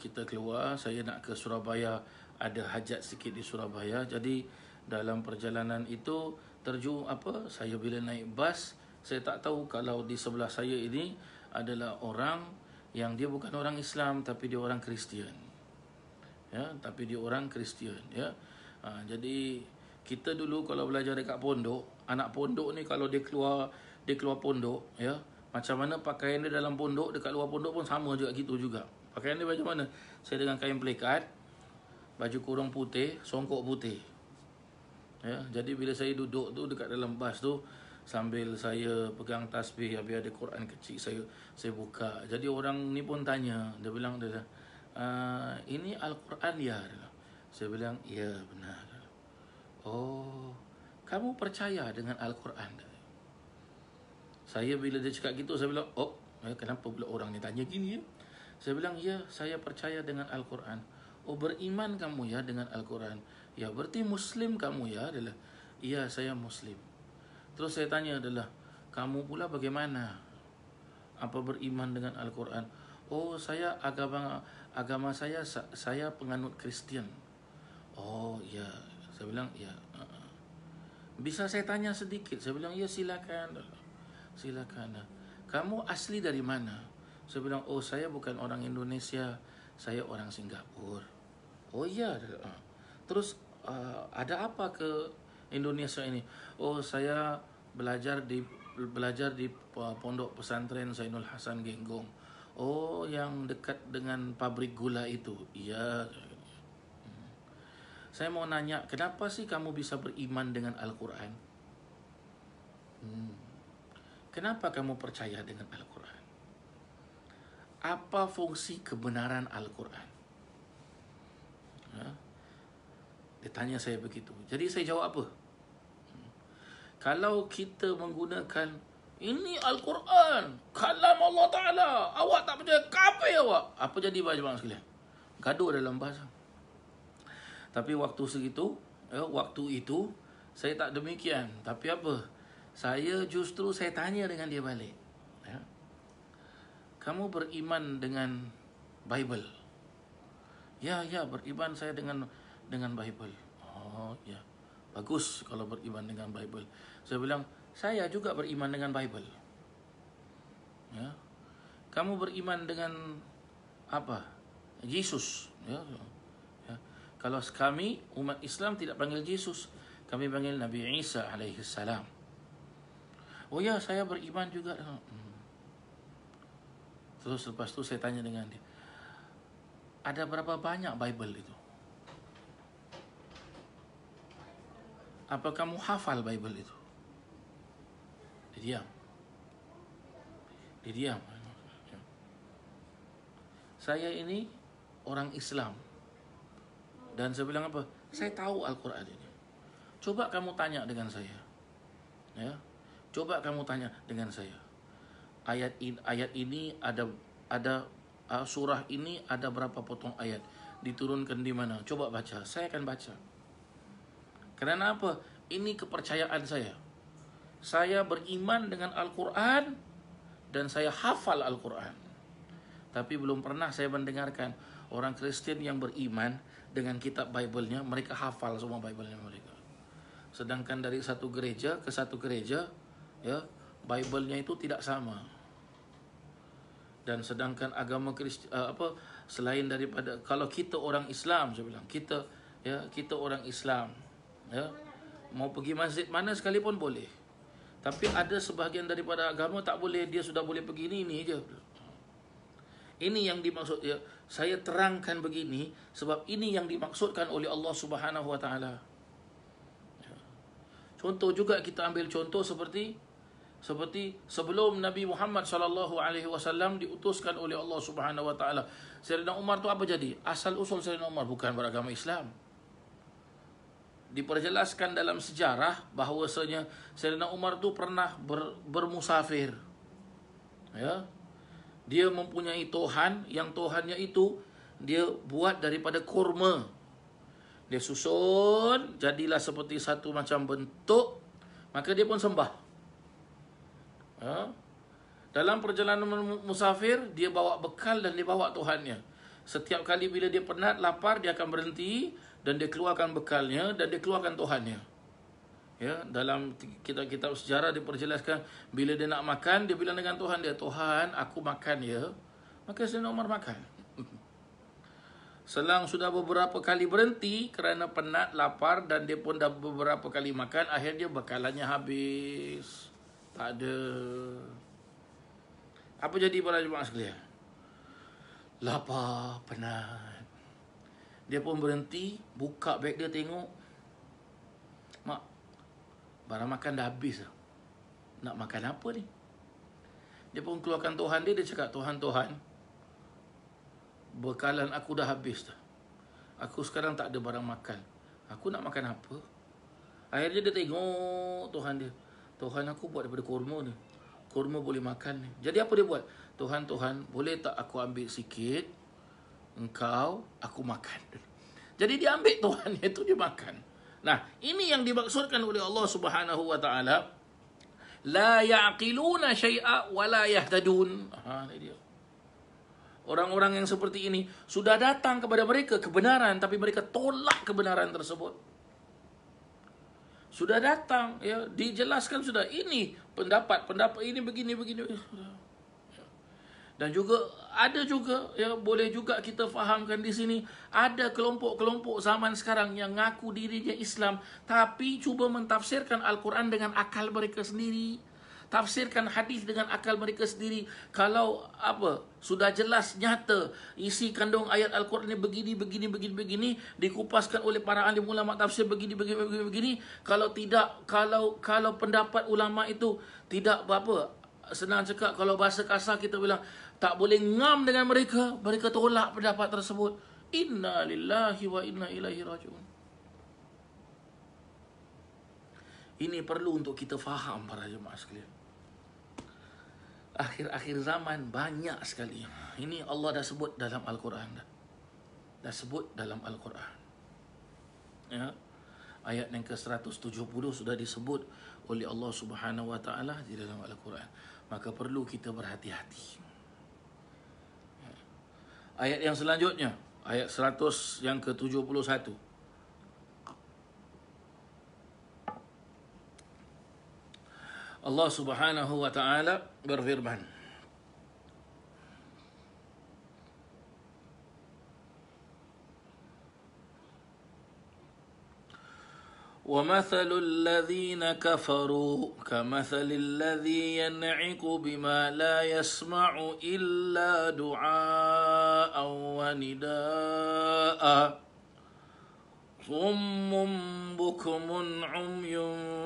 kita keluar saya nak ke Surabaya ada hajat sikit di Surabaya. Jadi dalam perjalanan itu terju apa saya bila naik bas saya tak tahu kalau di sebelah saya ini adalah orang yang dia bukan orang Islam tapi dia orang Kristian. Ya, tapi dia orang Kristian, ya. Ha, jadi kita dulu kalau belajar dekat pondok, anak pondok ni kalau dia keluar dia keluar pondok, ya. Macam mana pakaian dia dalam pondok dekat luar pondok pun sama juga gitu juga. Pakaian dia macam mana? Saya dengan kain plekat, baju kurung putih, songkok putih. Ya, jadi bila saya duduk tu dekat dalam bas tu sambil saya pegang tasbih habis ada Quran kecil saya saya buka. Jadi orang ni pun tanya, dia bilang dia uh, ini Al-Quran ya. Saya bilang, "Ya, benar." Oh, kamu percaya dengan Al-Quran? Saya bila dia cakap gitu saya bilang, "Oh, eh, kenapa pula orang ni tanya gini ya? Saya bilang, "Ya, saya percaya dengan Al-Quran." Oh beriman kamu ya dengan Al-Quran Ya berarti Muslim kamu ya adalah Ya saya Muslim Terus saya tanya adalah Kamu pula bagaimana Apa beriman dengan Al-Quran Oh saya agama agama saya Saya penganut Kristian Oh ya Saya bilang ya uh-uh. Bisa saya tanya sedikit Saya bilang ya silakan Silakan ya. Kamu asli dari mana saya bilang, oh saya bukan orang Indonesia, saya orang Singapura. Oh iya. Ah. Terus uh, ada apa ke Indonesia ini? Oh saya belajar di belajar di ah, pondok pesantren Zainul Hasan Genggong. Oh yang dekat dengan pabrik gula itu. Iya. Saya mau nanya, kenapa sih kamu bisa beriman dengan Al-Quran? Hmm. Kenapa kamu percaya dengan Al-Quran? Apa fungsi kebenaran Al-Quran? Dia tanya saya begitu. Jadi saya jawab apa? Kalau kita menggunakan ini Al-Quran, kalam Allah Ta'ala, awak tak percaya, kafir awak. Apa jadi bahagian sekalian? Gaduh dalam bahasa. Tapi waktu segitu, eh, waktu itu, saya tak demikian. Tapi apa? Saya justru saya tanya dengan dia balik. Ya. Kamu beriman dengan Bible? Ya, ya, beriman saya dengan dengan Bible. Oh, ya. Bagus kalau beriman dengan Bible. Saya bilang, saya juga beriman dengan Bible. Ya. Kamu beriman dengan apa? Yesus, ya. Yeah. Kalau kami umat Islam tidak panggil Yesus, kami panggil Nabi Isa alaihi salam. Oh ya, saya beriman juga. Hmm. Terus lepas tu saya tanya dengan dia. Ada berapa banyak Bible itu? apa kamu hafal Bible itu? Dia diam. Dia diam. Saya ini orang Islam. Dan saya bilang apa? Saya tahu Al-Quran ini. Coba kamu tanya dengan saya. Ya. Coba kamu tanya dengan saya. Ayat ini, ayat ini ada ada ah, surah ini ada berapa potong ayat diturunkan di mana? Coba baca. Saya akan baca. Kerana apa? Ini kepercayaan saya. Saya beriman dengan Al-Quran dan saya hafal Al-Quran. Tapi belum pernah saya mendengarkan orang Kristen yang beriman dengan kitab Bible-nya, mereka hafal semua Bible-nya mereka. Sedangkan dari satu gereja ke satu gereja, ya, Bible-nya itu tidak sama. Dan sedangkan agama Kristi, eh, apa selain daripada kalau kita orang Islam saya bilang, kita ya, kita orang Islam ya. Mau pergi masjid mana sekalipun boleh. Tapi ada sebahagian daripada agama tak boleh, dia sudah boleh pergi ini, ini je. Ini yang dimaksud ya. Saya terangkan begini sebab ini yang dimaksudkan oleh Allah Subhanahu wa taala. Ya. Contoh juga kita ambil contoh seperti seperti sebelum Nabi Muhammad sallallahu alaihi wasallam diutuskan oleh Allah Subhanahu wa taala. Sayyidina Umar tu apa jadi? Asal usul Sayyidina Umar bukan beragama Islam diperjelaskan dalam sejarah bahawasanya Sayyidina Umar tu pernah ber, bermusafir. Ya. Dia mempunyai tuhan yang tuhannya itu dia buat daripada kurma. Dia susun jadilah seperti satu macam bentuk maka dia pun sembah. Ya. Dalam perjalanan musafir dia bawa bekal dan dia bawa tuhannya. Setiap kali bila dia penat lapar dia akan berhenti dan dia keluarkan bekalnya dan dia keluarkan Tuhannya. Ya, dalam kitab-kitab sejarah diperjelaskan bila dia nak makan dia bilang dengan Tuhan dia, "Tuhan, aku makan ya." Maka Sayyidina Umar makan. Selang sudah beberapa kali berhenti kerana penat, lapar dan dia pun dah beberapa kali makan, akhirnya bekalannya habis. Tak ada. Apa jadi pada jemaah sekalian? Lapar, penat. Dia pun berhenti, buka beg dia tengok. Mak, barang makan dah habis lah. Nak makan apa ni? Dia pun keluarkan Tuhan dia, dia cakap, Tuhan, Tuhan, bekalan aku dah habis dah. Aku sekarang tak ada barang makan. Aku nak makan apa? Akhirnya dia tengok Tuhan dia. Tuhan aku buat daripada kurma ni. Kurma boleh makan ni. Jadi apa dia buat? Tuhan, Tuhan, boleh tak aku ambil sikit? engkau aku makan. Jadi dia ambil tuannya itu dia makan. Nah, ini yang dimaksudkan oleh Allah Subhanahu wa taala la yaqiluna syai'a wa la yahtadun. Orang-orang yang seperti ini sudah datang kepada mereka kebenaran tapi mereka tolak kebenaran tersebut. Sudah datang ya dijelaskan sudah ini pendapat pendapat ini begini begini dan juga ada juga ya boleh juga kita fahamkan di sini ada kelompok-kelompok zaman sekarang yang ngaku dirinya Islam tapi cuba mentafsirkan Al-Quran dengan akal mereka sendiri tafsirkan hadis dengan akal mereka sendiri kalau apa sudah jelas nyata isi kandung ayat al-Quran ini begini begini begini begini dikupaskan oleh para ahli ulama tafsir begini begini begini begini kalau tidak kalau kalau pendapat ulama itu tidak apa senang cakap kalau bahasa kasar kita bilang tak boleh ngam dengan mereka mereka tolak pendapat tersebut inna lillahi wa inna ilaihi rajiun ini perlu untuk kita faham para jemaah sekalian akhir-akhir zaman banyak sekali ini Allah dah sebut dalam al-Quran dah dah sebut dalam al-Quran ya ayat yang ke-170 sudah disebut oleh Allah Subhanahu wa taala di dalam al-Quran maka perlu kita berhati-hati Ayat yang selanjutnya, ayat 100 yang ke-71. Allah Subhanahu wa taala berfirman ومثل الذين كفروا كمثل الذي ينعق بما لا يسمع إلا دعاء ونداء صم بكم عمي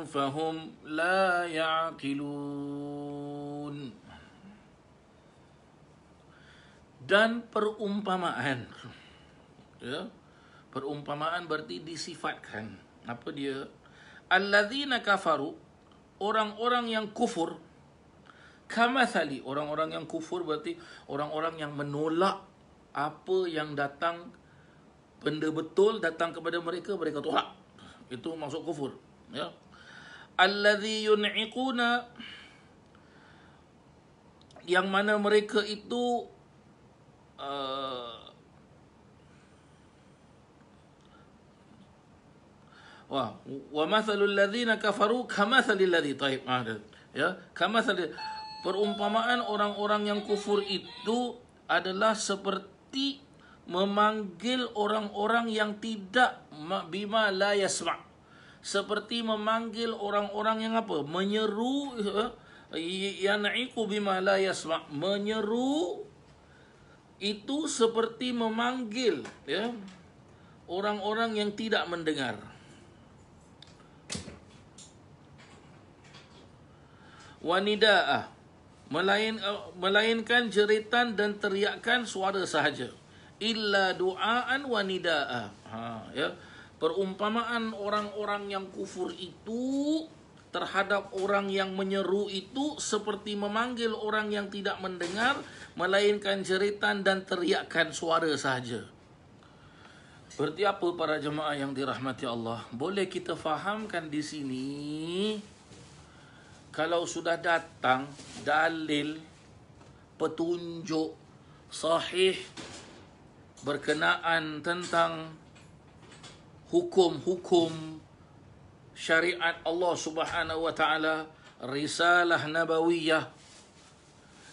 فهم لا يعقلون dan perumpamaan ya perumpamaan berarti disifatkan apa dia alladzina kafaru orang-orang yang kufur kamathali orang-orang yang kufur berarti orang-orang yang menolak apa yang datang benda betul datang kepada mereka mereka tolak itu masuk kufur ya alladzi yun'iquna yang mana mereka itu uh, Wah, wa mathalul ladzina kafaru kamathalil ladzi taib ada ah, ya kamathal perumpamaan orang-orang yang kufur itu adalah seperti memanggil orang-orang yang tidak bima la yasma seperti memanggil orang-orang yang apa menyeru ya, yan'iku bima la yasma menyeru itu seperti memanggil ya orang-orang yang tidak mendengar wanidaah melain eh, melainkan jeritan dan teriakan suara sahaja illa duaan wanidaah ha ya perumpamaan orang-orang yang kufur itu terhadap orang yang menyeru itu seperti memanggil orang yang tidak mendengar melainkan jeritan dan teriakan suara sahaja Berarti apa para jemaah yang dirahmati Allah? Boleh kita fahamkan di sini kalau sudah datang dalil petunjuk sahih berkenaan tentang hukum-hukum syariat Allah Subhanahu wa taala risalah nabawiyah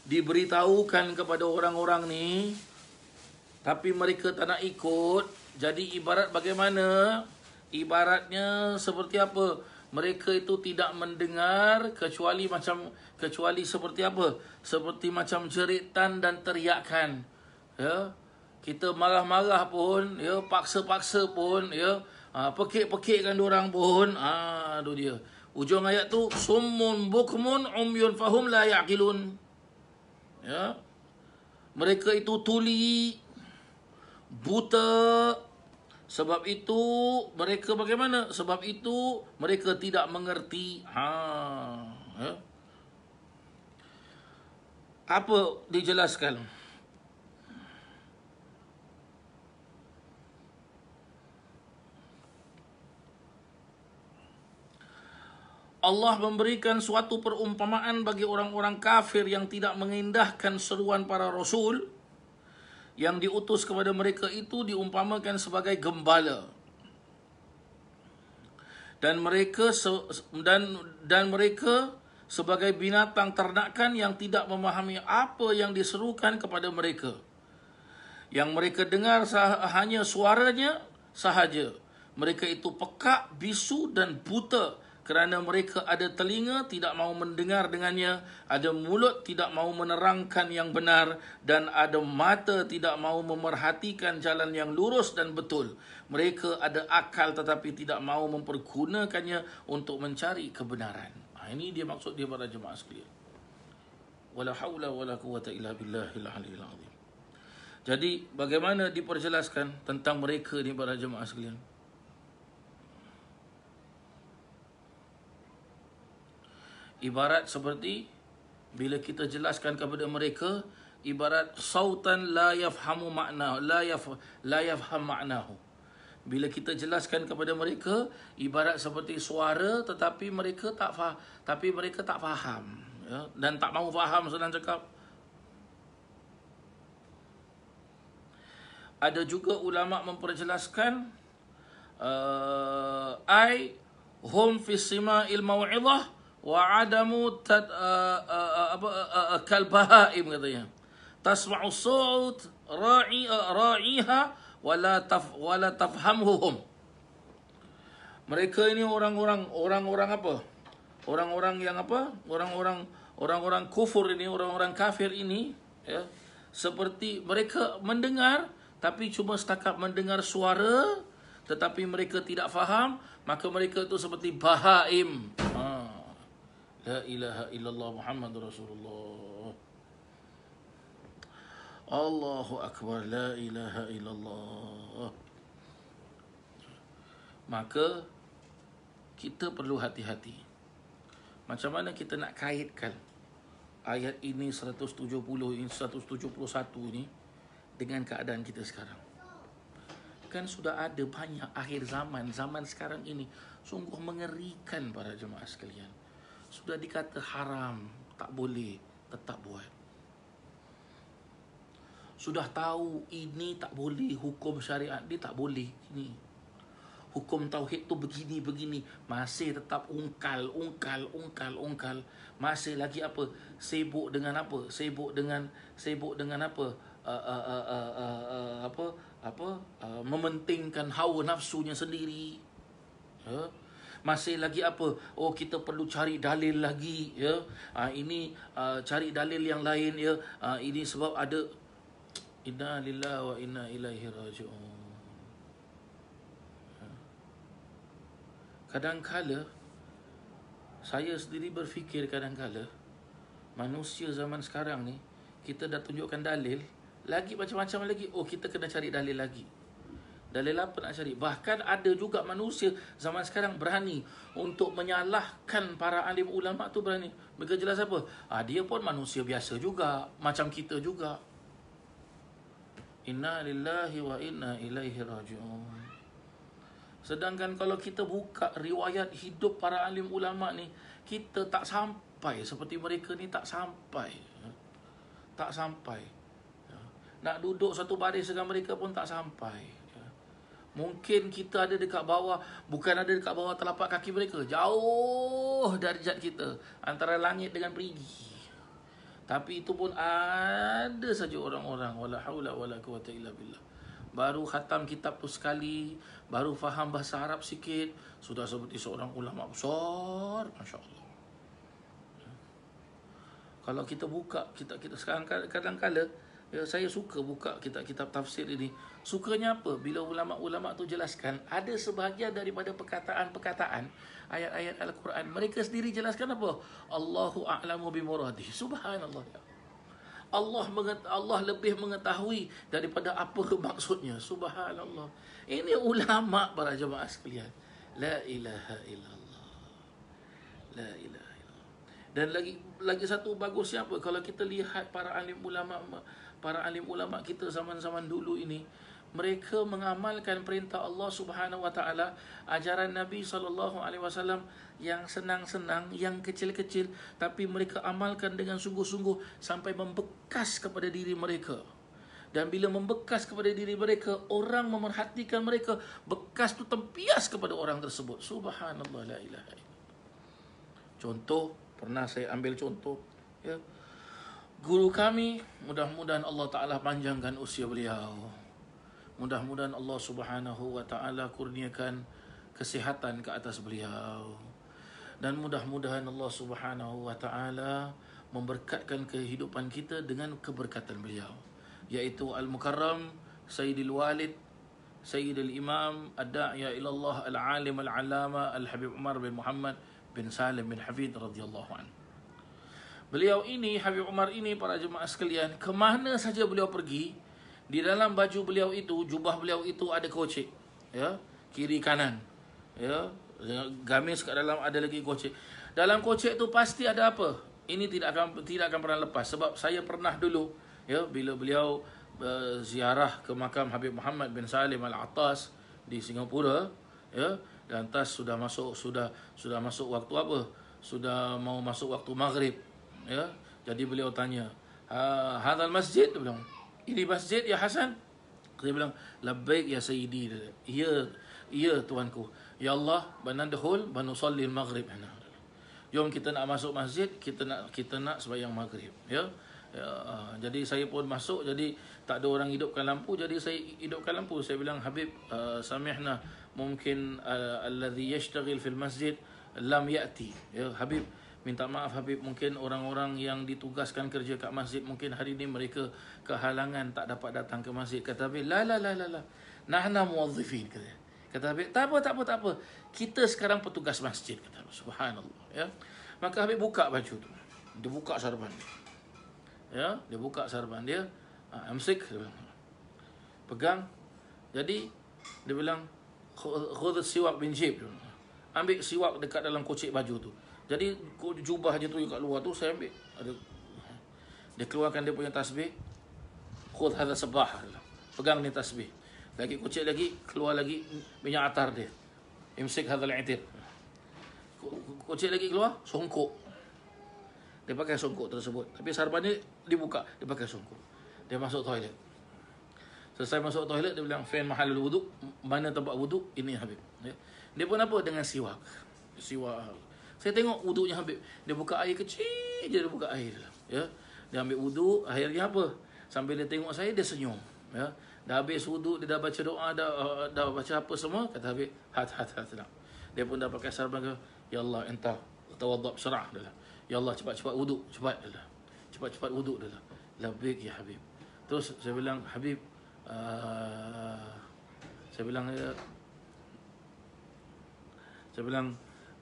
diberitahukan kepada orang-orang ni tapi mereka tak nak ikut jadi ibarat bagaimana ibaratnya seperti apa mereka itu tidak mendengar kecuali macam kecuali seperti apa seperti macam jeritan dan teriakan ya kita marah-marah pun ya paksa-paksa pun ya ha, pekik-pekikkan orang pun ha, aduh dia ujung ayat tu summun bukmun umyun fahum la yaqilun ya mereka itu tuli buta sebab itu mereka bagaimana? Sebab itu mereka tidak mengerti. Ha. Ya? Apa dijelaskan? Allah memberikan suatu perumpamaan bagi orang-orang kafir yang tidak mengindahkan seruan para rasul yang diutus kepada mereka itu diumpamakan sebagai gembala dan mereka dan dan mereka sebagai binatang ternakan yang tidak memahami apa yang diserukan kepada mereka yang mereka dengar sah- hanya suaranya sahaja mereka itu pekak bisu dan buta kerana mereka ada telinga tidak mau mendengar dengannya ada mulut tidak mau menerangkan yang benar dan ada mata tidak mau memerhatikan jalan yang lurus dan betul mereka ada akal tetapi tidak mau mempergunakannya untuk mencari kebenaran ha, ini dia maksud dia pada jemaah sekalian wala haula wala quwata illa billahil aliyil azim jadi bagaimana diperjelaskan tentang mereka ni pada jemaah sekalian ibarat seperti bila kita jelaskan kepada mereka ibarat sautan la yafhamu makna la yaf la yafham maknahu bila kita jelaskan kepada mereka ibarat seperti suara tetapi mereka tak fah tapi mereka tak faham ya? dan tak mahu faham senang cakap ada juga ulama memperjelaskan uh, ai hum fi sima'il maw'izah wa adamu tad, uh, uh, uh, katanya tasma'u su'ut ra'i ra'iha wala taf wala tafhamuhum mereka ini orang-orang orang-orang apa orang-orang yang apa orang-orang orang-orang kufur ini orang-orang kafir ini ya seperti mereka mendengar tapi cuma setakat mendengar suara tetapi mereka tidak faham maka mereka itu seperti bahaim ha. لا إله إلا الله محمد رسول الله الله أكبر لا إله إلا الله maka kita perlu hati-hati macam mana kita nak kaitkan ayat ini 170 ini 171 ini dengan keadaan kita sekarang kan sudah ada banyak akhir zaman zaman sekarang ini sungguh mengerikan para jemaah sekalian sudah dikata haram, tak boleh, tetap buat. Sudah tahu ini tak boleh, hukum syariat dia tak boleh ini. Hukum tauhid tu begini begini, masih tetap ungkal, ungkal, ungkal, ungkal. Masih lagi apa? Sibuk dengan apa? Sibuk dengan sibuk dengan apa? Uh, uh, uh, uh, uh, uh, apa? Apa? Uh, mementingkan hawa nafsunya sendiri. Huh? masih lagi apa oh kita perlu cari dalil lagi ya ha, ini uh, cari dalil yang lain ya ha, ini sebab ada inna lillahi wa inna ilaihi rajiun ha. kadangkala saya sendiri berfikir kadangkala manusia zaman sekarang ni kita dah tunjukkan dalil lagi macam-macam lagi oh kita kena cari dalil lagi dalil apa nak cari bahkan ada juga manusia zaman sekarang berani untuk menyalahkan para alim ulama tu berani mereka jelas apa ah, dia pun manusia biasa juga macam kita juga inna lillahi wa inna ilaihi rajiun sedangkan kalau kita buka riwayat hidup para alim ulama ni kita tak sampai seperti mereka ni tak sampai tak sampai ya. nak duduk satu baris dengan mereka pun tak sampai Mungkin kita ada dekat bawah Bukan ada dekat bawah telapak kaki mereka Jauh dari darjat kita Antara langit dengan perigi Tapi itu pun ada saja orang-orang Wala hawla wala quwata Baru khatam kitab tu sekali Baru faham bahasa Arab sikit Sudah seperti seorang ulama besar Masya Allah Kalau kita buka kita kita Sekarang kadang-kadang ya, Saya suka buka kitab-kitab tafsir ini Sukanya apa? Bila ulama-ulama tu jelaskan ada sebahagian daripada perkataan-perkataan ayat-ayat Al-Quran mereka sendiri jelaskan apa? Allahu a'lamu bi Subhanallah. Allah Allah lebih mengetahui daripada apa maksudnya. Subhanallah. Ini ulama para jemaah sekalian. La ilaha illallah. La ilaha illallah. Dan lagi lagi satu bagusnya apa? Kalau kita lihat para alim ulama para alim ulama kita zaman-zaman dulu ini, mereka mengamalkan perintah Allah Subhanahu wa taala ajaran Nabi sallallahu alaihi wasallam yang senang-senang yang kecil-kecil tapi mereka amalkan dengan sungguh-sungguh sampai membekas kepada diri mereka dan bila membekas kepada diri mereka orang memerhatikan mereka bekas tu tempias kepada orang tersebut subhanallah la ilaha contoh pernah saya ambil contoh ya guru kami mudah-mudahan Allah taala panjangkan usia beliau Mudah-mudahan Allah Subhanahu wa taala kurniakan kesihatan ke atas beliau. Dan mudah-mudahan Allah Subhanahu wa taala memberkatkan kehidupan kita dengan keberkatan beliau, yaitu Al-Mukarram Sayyidil Walid Sayyidil Imam Ad-Da'ya ila Allah Al-Alim Al-Alama Al-Habib Umar bin Muhammad bin Salim bin Hafid radhiyallahu an. Beliau ini Habib Umar ini para jemaah sekalian, ke mana saja beliau pergi, di dalam baju beliau itu jubah beliau itu ada kocik ya kiri kanan ya gamis kat dalam ada lagi kocik dalam kocik tu pasti ada apa ini tidak akan tidak akan pernah lepas sebab saya pernah dulu ya bila beliau uh, ziarah ke makam Habib Muhammad bin Salim Al-Attas di Singapura ya dan tas sudah masuk sudah sudah masuk waktu apa sudah mau masuk waktu maghrib ya jadi beliau tanya ha, hadal masjid beliau ini masjid ya Hasan? Dia bilang, labbaik ya Sayyidi. Ya, ya tuanku. Ya Allah, banan dahul, banu salil maghrib. Jom kita nak masuk masjid, kita nak kita nak sembahyang maghrib. Ya? Ya, uh, jadi saya pun masuk jadi tak ada orang hidupkan lampu jadi saya hidupkan lampu saya bilang Habib uh, ah, samihna mungkin uh, ah, allazi yashtaghil fil masjid lam yati ya Habib Minta maaf Habib mungkin orang-orang yang ditugaskan kerja kat masjid mungkin hari ini mereka kehalangan tak dapat datang ke masjid. Kata Habib, la la la la la. Nahna muwazifin kata. Kata Habib, tak apa tak apa tak apa. Kita sekarang petugas masjid kata Habib. Subhanallah ya. Maka Habib buka baju tu. Dia buka sarban dia. Ya, dia buka sarban dia. Ha, ah, amsik. Pegang. Jadi dia bilang khudh siwak bin jib. Ambil siwak dekat dalam kocik baju tu. Jadi jubah dia tu kat luar tu saya ambil. Ada dia keluarkan dia punya tasbih. Khud hadha sabah. Pegang ni tasbih. Lagi kucing lagi keluar lagi minyak atar dia. Imsik hadha al-itir. Kucing lagi keluar songkok. Dia pakai songkok tersebut. Tapi sarbannya dibuka, dia pakai songkok. Dia masuk toilet. Selesai masuk toilet dia bilang fan mahal wuduk, mana tempat wuduk ini Habib. Ya. Dia pun apa dengan siwak. Siwak. Saya tengok wuduknya Habib. Dia buka air kecil je dia buka air. Ya. Dia ambil wuduk, akhirnya apa? Sambil dia tengok saya, dia senyum. Ya. Dah habis wuduk, dia dah baca doa, dah, uh, dah baca apa semua. Kata habis hat, hat, hat, hat. Dia pun dah pakai sarban ke, Ya Allah, entah. Tawadab syarah. Dia Ya Allah, cepat-cepat wuduk. Cepat. Dia Cepat-cepat wuduk. Dia Labik, ya Habib. Terus saya bilang, Habib, uh, saya bilang, saya bilang,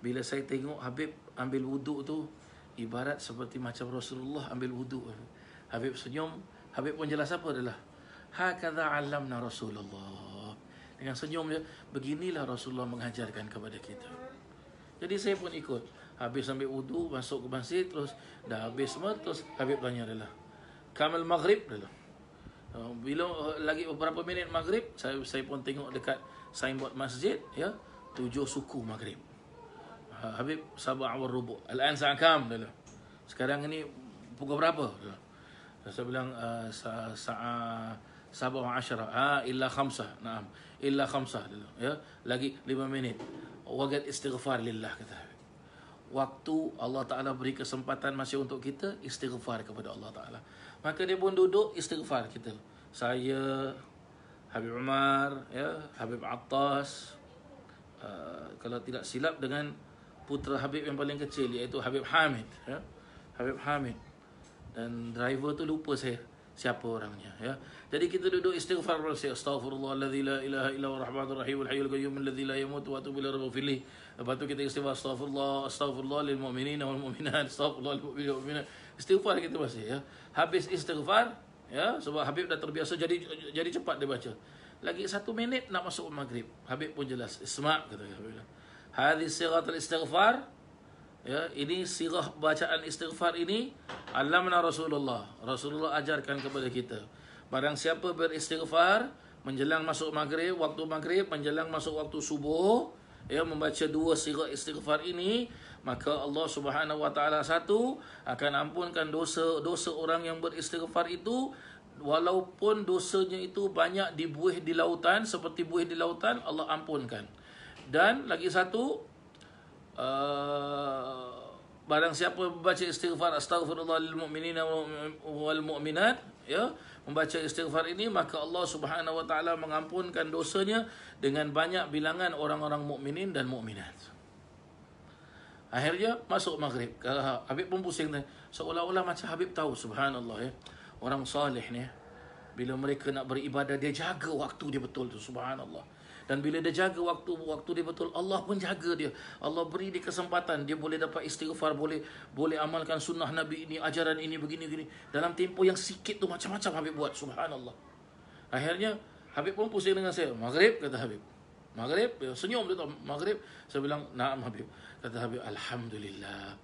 bila saya tengok Habib ambil wuduk tu ibarat seperti macam Rasulullah ambil wuduk Habib senyum Habib pun jelas apa adalah hakadha alamna Rasulullah dengan senyum je beginilah Rasulullah mengajarkan kepada kita jadi saya pun ikut Habib ambil wuduk Masuk ke masjid Terus Dah habis semua Terus Habib tanya adalah Kamal maghrib adalah uh, Bila uh, lagi beberapa minit maghrib saya, saya pun tengok dekat Signboard masjid ya Tujuh suku maghrib Ah, Habib sabah awal rubuh, Al-an sa'an kam. Dia Sekarang ini pukul berapa? Dia saya bilang ah, sa'an sabar asyara. ah illa khamsah. Naam. Illa khamsah. Dia ya? Lagi lima minit. wajib istighfar lillah. Kata Habib. Waktu Allah Ta'ala beri kesempatan masih untuk kita istighfar kepada Allah Ta'ala. Maka dia pun duduk istighfar kita. Saya, Habib Umar, ya, Habib Attas, uh, ah, kalau tidak silap dengan putra Habib yang paling kecil iaitu Habib Hamid ya Habib Hamid dan driver tu lupa saya siapa orangnya ya jadi kita duduk istighfar bersih astaghfirullah alladzi la ilaha illa huwa arrahmanur rahim al hayyul qayyum alladzi la yamutu wa atubu ilaihi rabbil lepas tu kita istighfar astaghfirullah astaghfirullah lil mu'minin wal mu'minat astaghfirullah lil mu'minin wal mu'minat istighfar kita bersih ya habis istighfar ya sebab Habib dah terbiasa jadi jadi cepat dia baca lagi satu minit nak masuk maghrib Habib pun jelas isma' kata Habib Hadis sirat al-istighfar ya, Ini sirah bacaan istighfar ini Alamna Rasulullah Rasulullah ajarkan kepada kita Barang siapa beristighfar Menjelang masuk maghrib, waktu maghrib Menjelang masuk waktu subuh ya, Membaca dua sirat istighfar ini Maka Allah subhanahu wa ta'ala satu Akan ampunkan dosa Dosa orang yang beristighfar itu Walaupun dosanya itu banyak dibuih di lautan Seperti buih di lautan Allah ampunkan dan lagi satu uh, barang siapa membaca istighfar astaghfirullah lil mu'minin wal mu'minat ya membaca istighfar ini maka Allah Subhanahu wa taala mengampunkan dosanya dengan banyak bilangan orang-orang mukminin dan mukminat. Akhirnya masuk maghrib. Habib pun pusing tadi. Seolah-olah macam Habib tahu subhanallah ya. Orang saleh ni bila mereka nak beribadah dia jaga waktu dia betul tu subhanallah. Dan bila dia jaga waktu waktu dia betul Allah pun jaga dia. Allah beri dia kesempatan dia boleh dapat istighfar, boleh boleh amalkan sunnah Nabi ini, ajaran ini begini begini Dalam tempoh yang sikit tu macam-macam Habib buat. Subhanallah. Akhirnya Habib pun pusing dengan saya. Maghrib kata Habib. Maghrib senyum dia tahu. Maghrib saya bilang na'am Habib. Kata Habib alhamdulillah.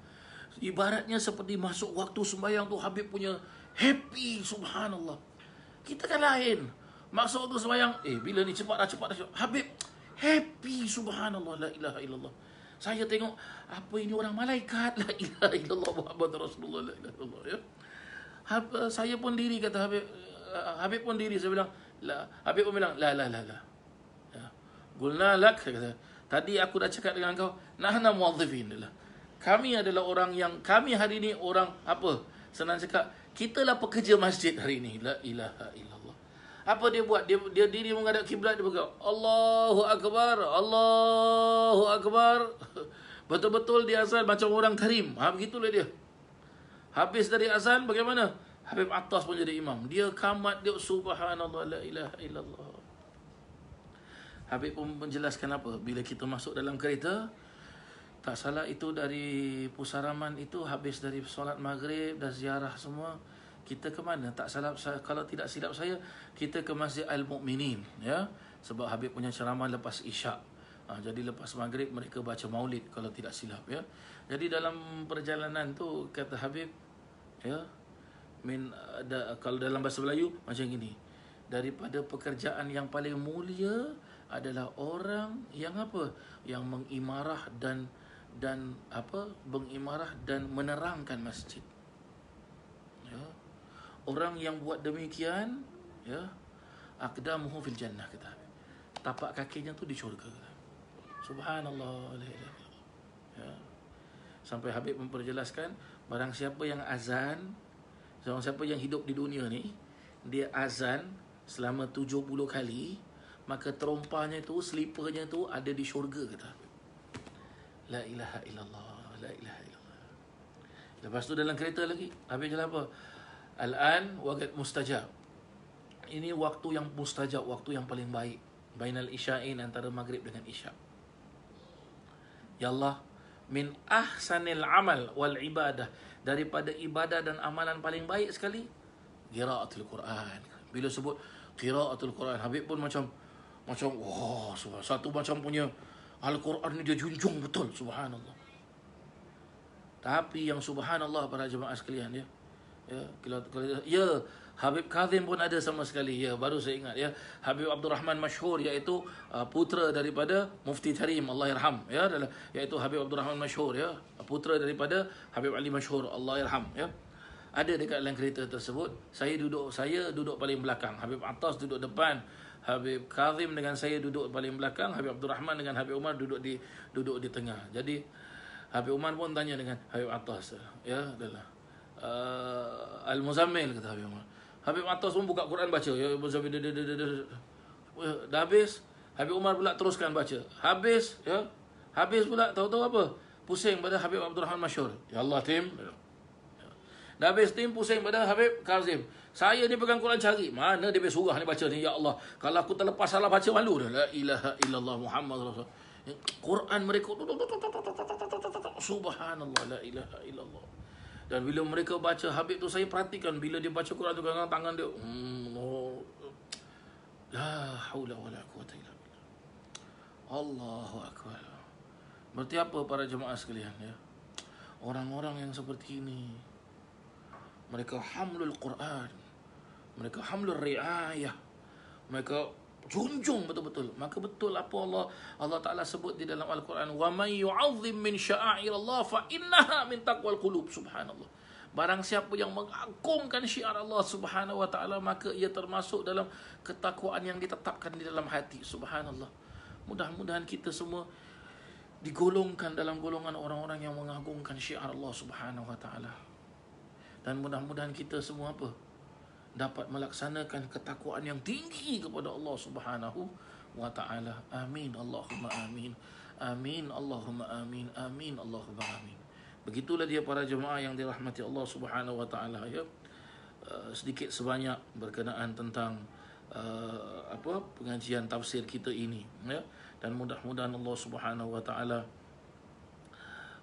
Ibaratnya seperti masuk waktu sembahyang tu Habib punya happy subhanallah. Kita kan lain. Masuk tu semayang Eh bila ni cepat dah cepat dah cepat. Habib Happy subhanallah La ilaha illallah Saya tengok Apa ini orang malaikat La ilaha illallah Muhammad Rasulullah La ilaha illallah ya? Hab, eh, saya pun diri kata Habib eh, Habib pun diri saya bilang la Habib pun bilang la la la la ya. lak kata tadi aku dah cakap dengan kau nahna muwazzifin lah kami adalah orang yang kami hari ini orang apa senang cakap lah pekerja masjid hari ini la ilaha illallah apa dia buat? Dia, dia diri menghadap kiblat dia berkata, Allahu Akbar, Allahu Akbar. Betul-betul dia asal macam orang karim. Ha, begitulah dia. Habis dari asal bagaimana? Habib Atas pun jadi imam. Dia kamat dia subhanallah la ilaha illallah. Habib pun menjelaskan apa? Bila kita masuk dalam kereta, tak salah itu dari pusaraman itu habis dari solat maghrib dan ziarah semua kita ke mana tak salah kalau tidak silap saya kita ke Masjid Al Mukminin ya sebab Habib punya ceramah lepas Isyak ha, jadi lepas maghrib mereka baca maulid kalau tidak silap ya jadi dalam perjalanan tu kata Habib ya min da, kalau dalam bahasa Melayu macam gini daripada pekerjaan yang paling mulia adalah orang yang apa yang mengimarah dan dan apa mengimarah dan menerangkan masjid orang yang buat demikian ya aqdamuhu fil jannah kata tapak kakinya tu di syurga subhanallah ya sampai Habib memperjelaskan barang siapa yang azan seorang siapa yang hidup di dunia ni dia azan selama 70 kali maka terompahnya tu slipernya tu ada di syurga kata la ilaha illallah la ilaha illallah lepas tu dalam kereta lagi Habib jelas apa Al-an waqt mustajab. Ini waktu yang mustajab, waktu yang paling baik. Bainal isya'in antara maghrib dengan isya'. Ya Allah, min ahsanil amal wal ibadah daripada ibadah dan amalan paling baik sekali kiraatul Quran. Bila sebut kiraatul Quran, Habib pun macam macam wah wow, satu macam punya Al-Quran ni dia junjung betul subhanallah. Tapi yang subhanallah para jemaah sekalian ya. Ya, kalau kalau ya Habib Kazim pun ada sama sekali. Ya, baru saya ingat ya. Habib Abdul Rahman masyhur iaitu uh, putra daripada Mufti Tarim Allahyarham ya adalah iaitu Habib Abdul Rahman masyhur ya. Putra daripada Habib Ali masyhur Allahyarham ya. Ada dekat dalam kereta tersebut, saya duduk saya duduk paling belakang. Habib Atas duduk depan. Habib Kazim dengan saya duduk paling belakang, Habib Abdul Rahman dengan Habib Umar duduk di duduk di tengah. Jadi Habib Umar pun tanya dengan Habib Atas ya adalah uh, Al-Muzammil kata Habib Umar. Habib Matos pun buka Quran baca. Ya Ibn dah, habis. Habib Umar pula teruskan baca. Habis, ya. Habis pula tahu-tahu apa? Pusing pada Habib Abdul Rahman Mashur. Ya Allah, Tim. Dah habis tim pusing pada Habib Karzim. Saya ni pegang Quran cari. Mana dia punya surah ni baca ni. Ya Allah. Kalau aku terlepas salah baca malu dah. La ilaha illallah Muhammad Rasul, Quran mereka. Subhanallah. La ilaha illallah. Dan bila mereka baca Habib tu saya perhatikan bila dia baca Quran tu kadang tangan dia hmm oh. la haula wala quwata illa billah. Allahu akbar. Berarti apa para jemaah sekalian ya? Orang-orang yang seperti ini mereka hamlul Quran. Mereka hamlul riayah. Mereka junjung betul-betul maka betul apa Allah Allah Taala sebut di dalam al-Quran wa may yu'azzim min sya'air Allah fa innaha min taqwal qulub subhanallah barang siapa yang mengagungkan syiar Allah Subhanahu wa taala maka ia termasuk dalam ketakwaan yang ditetapkan di dalam hati subhanallah mudah-mudahan kita semua digolongkan dalam golongan orang-orang yang mengagungkan syiar Allah Subhanahu wa taala dan mudah-mudahan kita semua apa dapat melaksanakan ketakwaan yang tinggi kepada Allah Subhanahu wa taala. Amin Allahumma amin. Amin Allahumma amin. Amin Allahumma amin. Begitulah dia para jemaah yang dirahmati Allah Subhanahu wa taala ya. Eh, sedikit sebanyak berkenaan tentang uh, apa pengajian tafsir kita ini ya. Dan mudah-mudahan Allah Subhanahu wa taala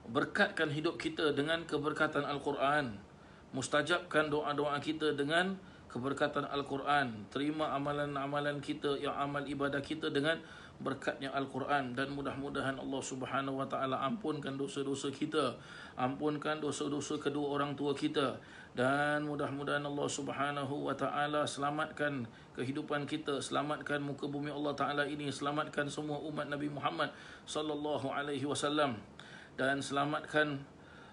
berkatkan hidup kita dengan keberkatan Al-Quran. Mustajabkan doa-doa kita dengan keberkatan Al-Quran Terima amalan-amalan kita Yang amal ibadah kita dengan berkatnya Al-Quran Dan mudah-mudahan Allah subhanahu wa ta'ala Ampunkan dosa-dosa kita Ampunkan dosa-dosa kedua orang tua kita Dan mudah-mudahan Allah subhanahu wa ta'ala Selamatkan kehidupan kita Selamatkan muka bumi Allah ta'ala ini Selamatkan semua umat Nabi Muhammad Sallallahu alaihi wasallam Dan selamatkan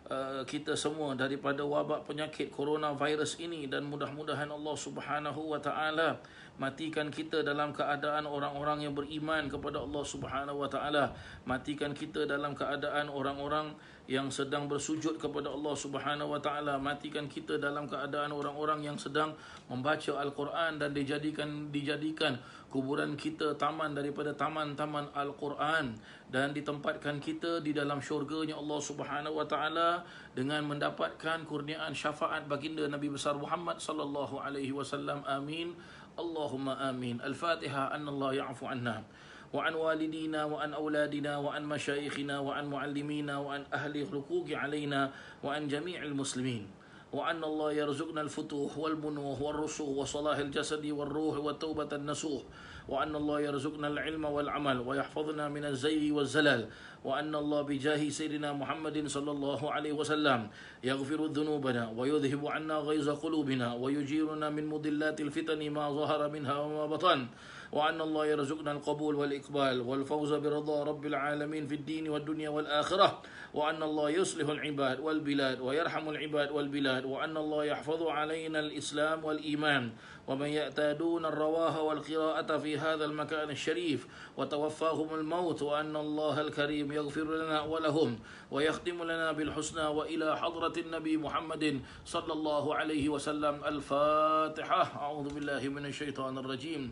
Uh, kita semua daripada wabak penyakit coronavirus ini dan mudah-mudahan Allah Subhanahu wa taala matikan kita dalam keadaan orang-orang yang beriman kepada Allah Subhanahu wa taala matikan kita dalam keadaan orang-orang yang sedang bersujud kepada Allah Subhanahu wa taala matikan kita dalam keadaan orang-orang yang sedang membaca al-Quran dan dijadikan dijadikan kuburan kita taman daripada taman-taman al-Quran dan ditempatkan kita di dalam syurganya Allah Subhanahu wa taala dengan mendapatkan kurniaan syafaat baginda Nabi besar Muhammad sallallahu alaihi wasallam amin Allahumma amin al-Fatihah anallahu ya'fu anna وعن والدينا وعن أولادنا وعن مشايخنا وعن معلمينا وعن أهل الحقوق علينا وعن جميع المسلمين وأن الله يرزقنا الفتوح والبنوه والرسوخ وصلاح الجسد والروح والتوبة النسوح وأن الله يرزقنا العلم والعمل ويحفظنا من الزي والزلل وأن الله بجاه سيدنا محمد صلى الله عليه وسلم يغفر ذنوبنا ويذهب عنا غيظ قلوبنا ويجيرنا من مضلات الفتن ما ظهر منها وما بطن وأن الله يرزقنا القبول والإقبال والفوز برضا رب العالمين في الدين والدنيا والآخرة وأن الله يصلح العباد والبلاد ويرحم العباد والبلاد وأن الله يحفظ علينا الإسلام والإيمان ومن يأتادون الرواه والقراءة في هذا المكان الشريف وتوفاهم الموت وأن الله الكريم يغفر لنا ولهم ويختم لنا بالحسنى وإلى حضرة النبي محمد صلى الله عليه وسلم الفاتحة أعوذ بالله من الشيطان الرجيم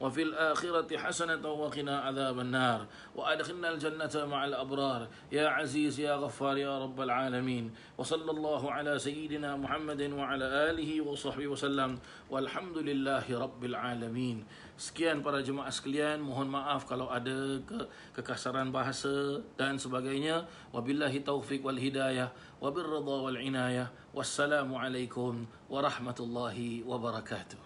وفي الآخرة حسنة وقنا عذاب النار وأدخلنا الجنة مع الأبرار يا عزيز يا غفار يا رب العالمين وصلى الله على سيدنا محمد وعلى آله وصحبه وسلم والحمد لله رب العالمين Sekian para jemaah sekalian, mohon maaf kalau ada ke- kekasaran bahasa dan sebagainya. Wabillahi taufik wal hidayah, wabirradha wal inayah. Wassalamualaikum warahmatullahi wabarakatuh.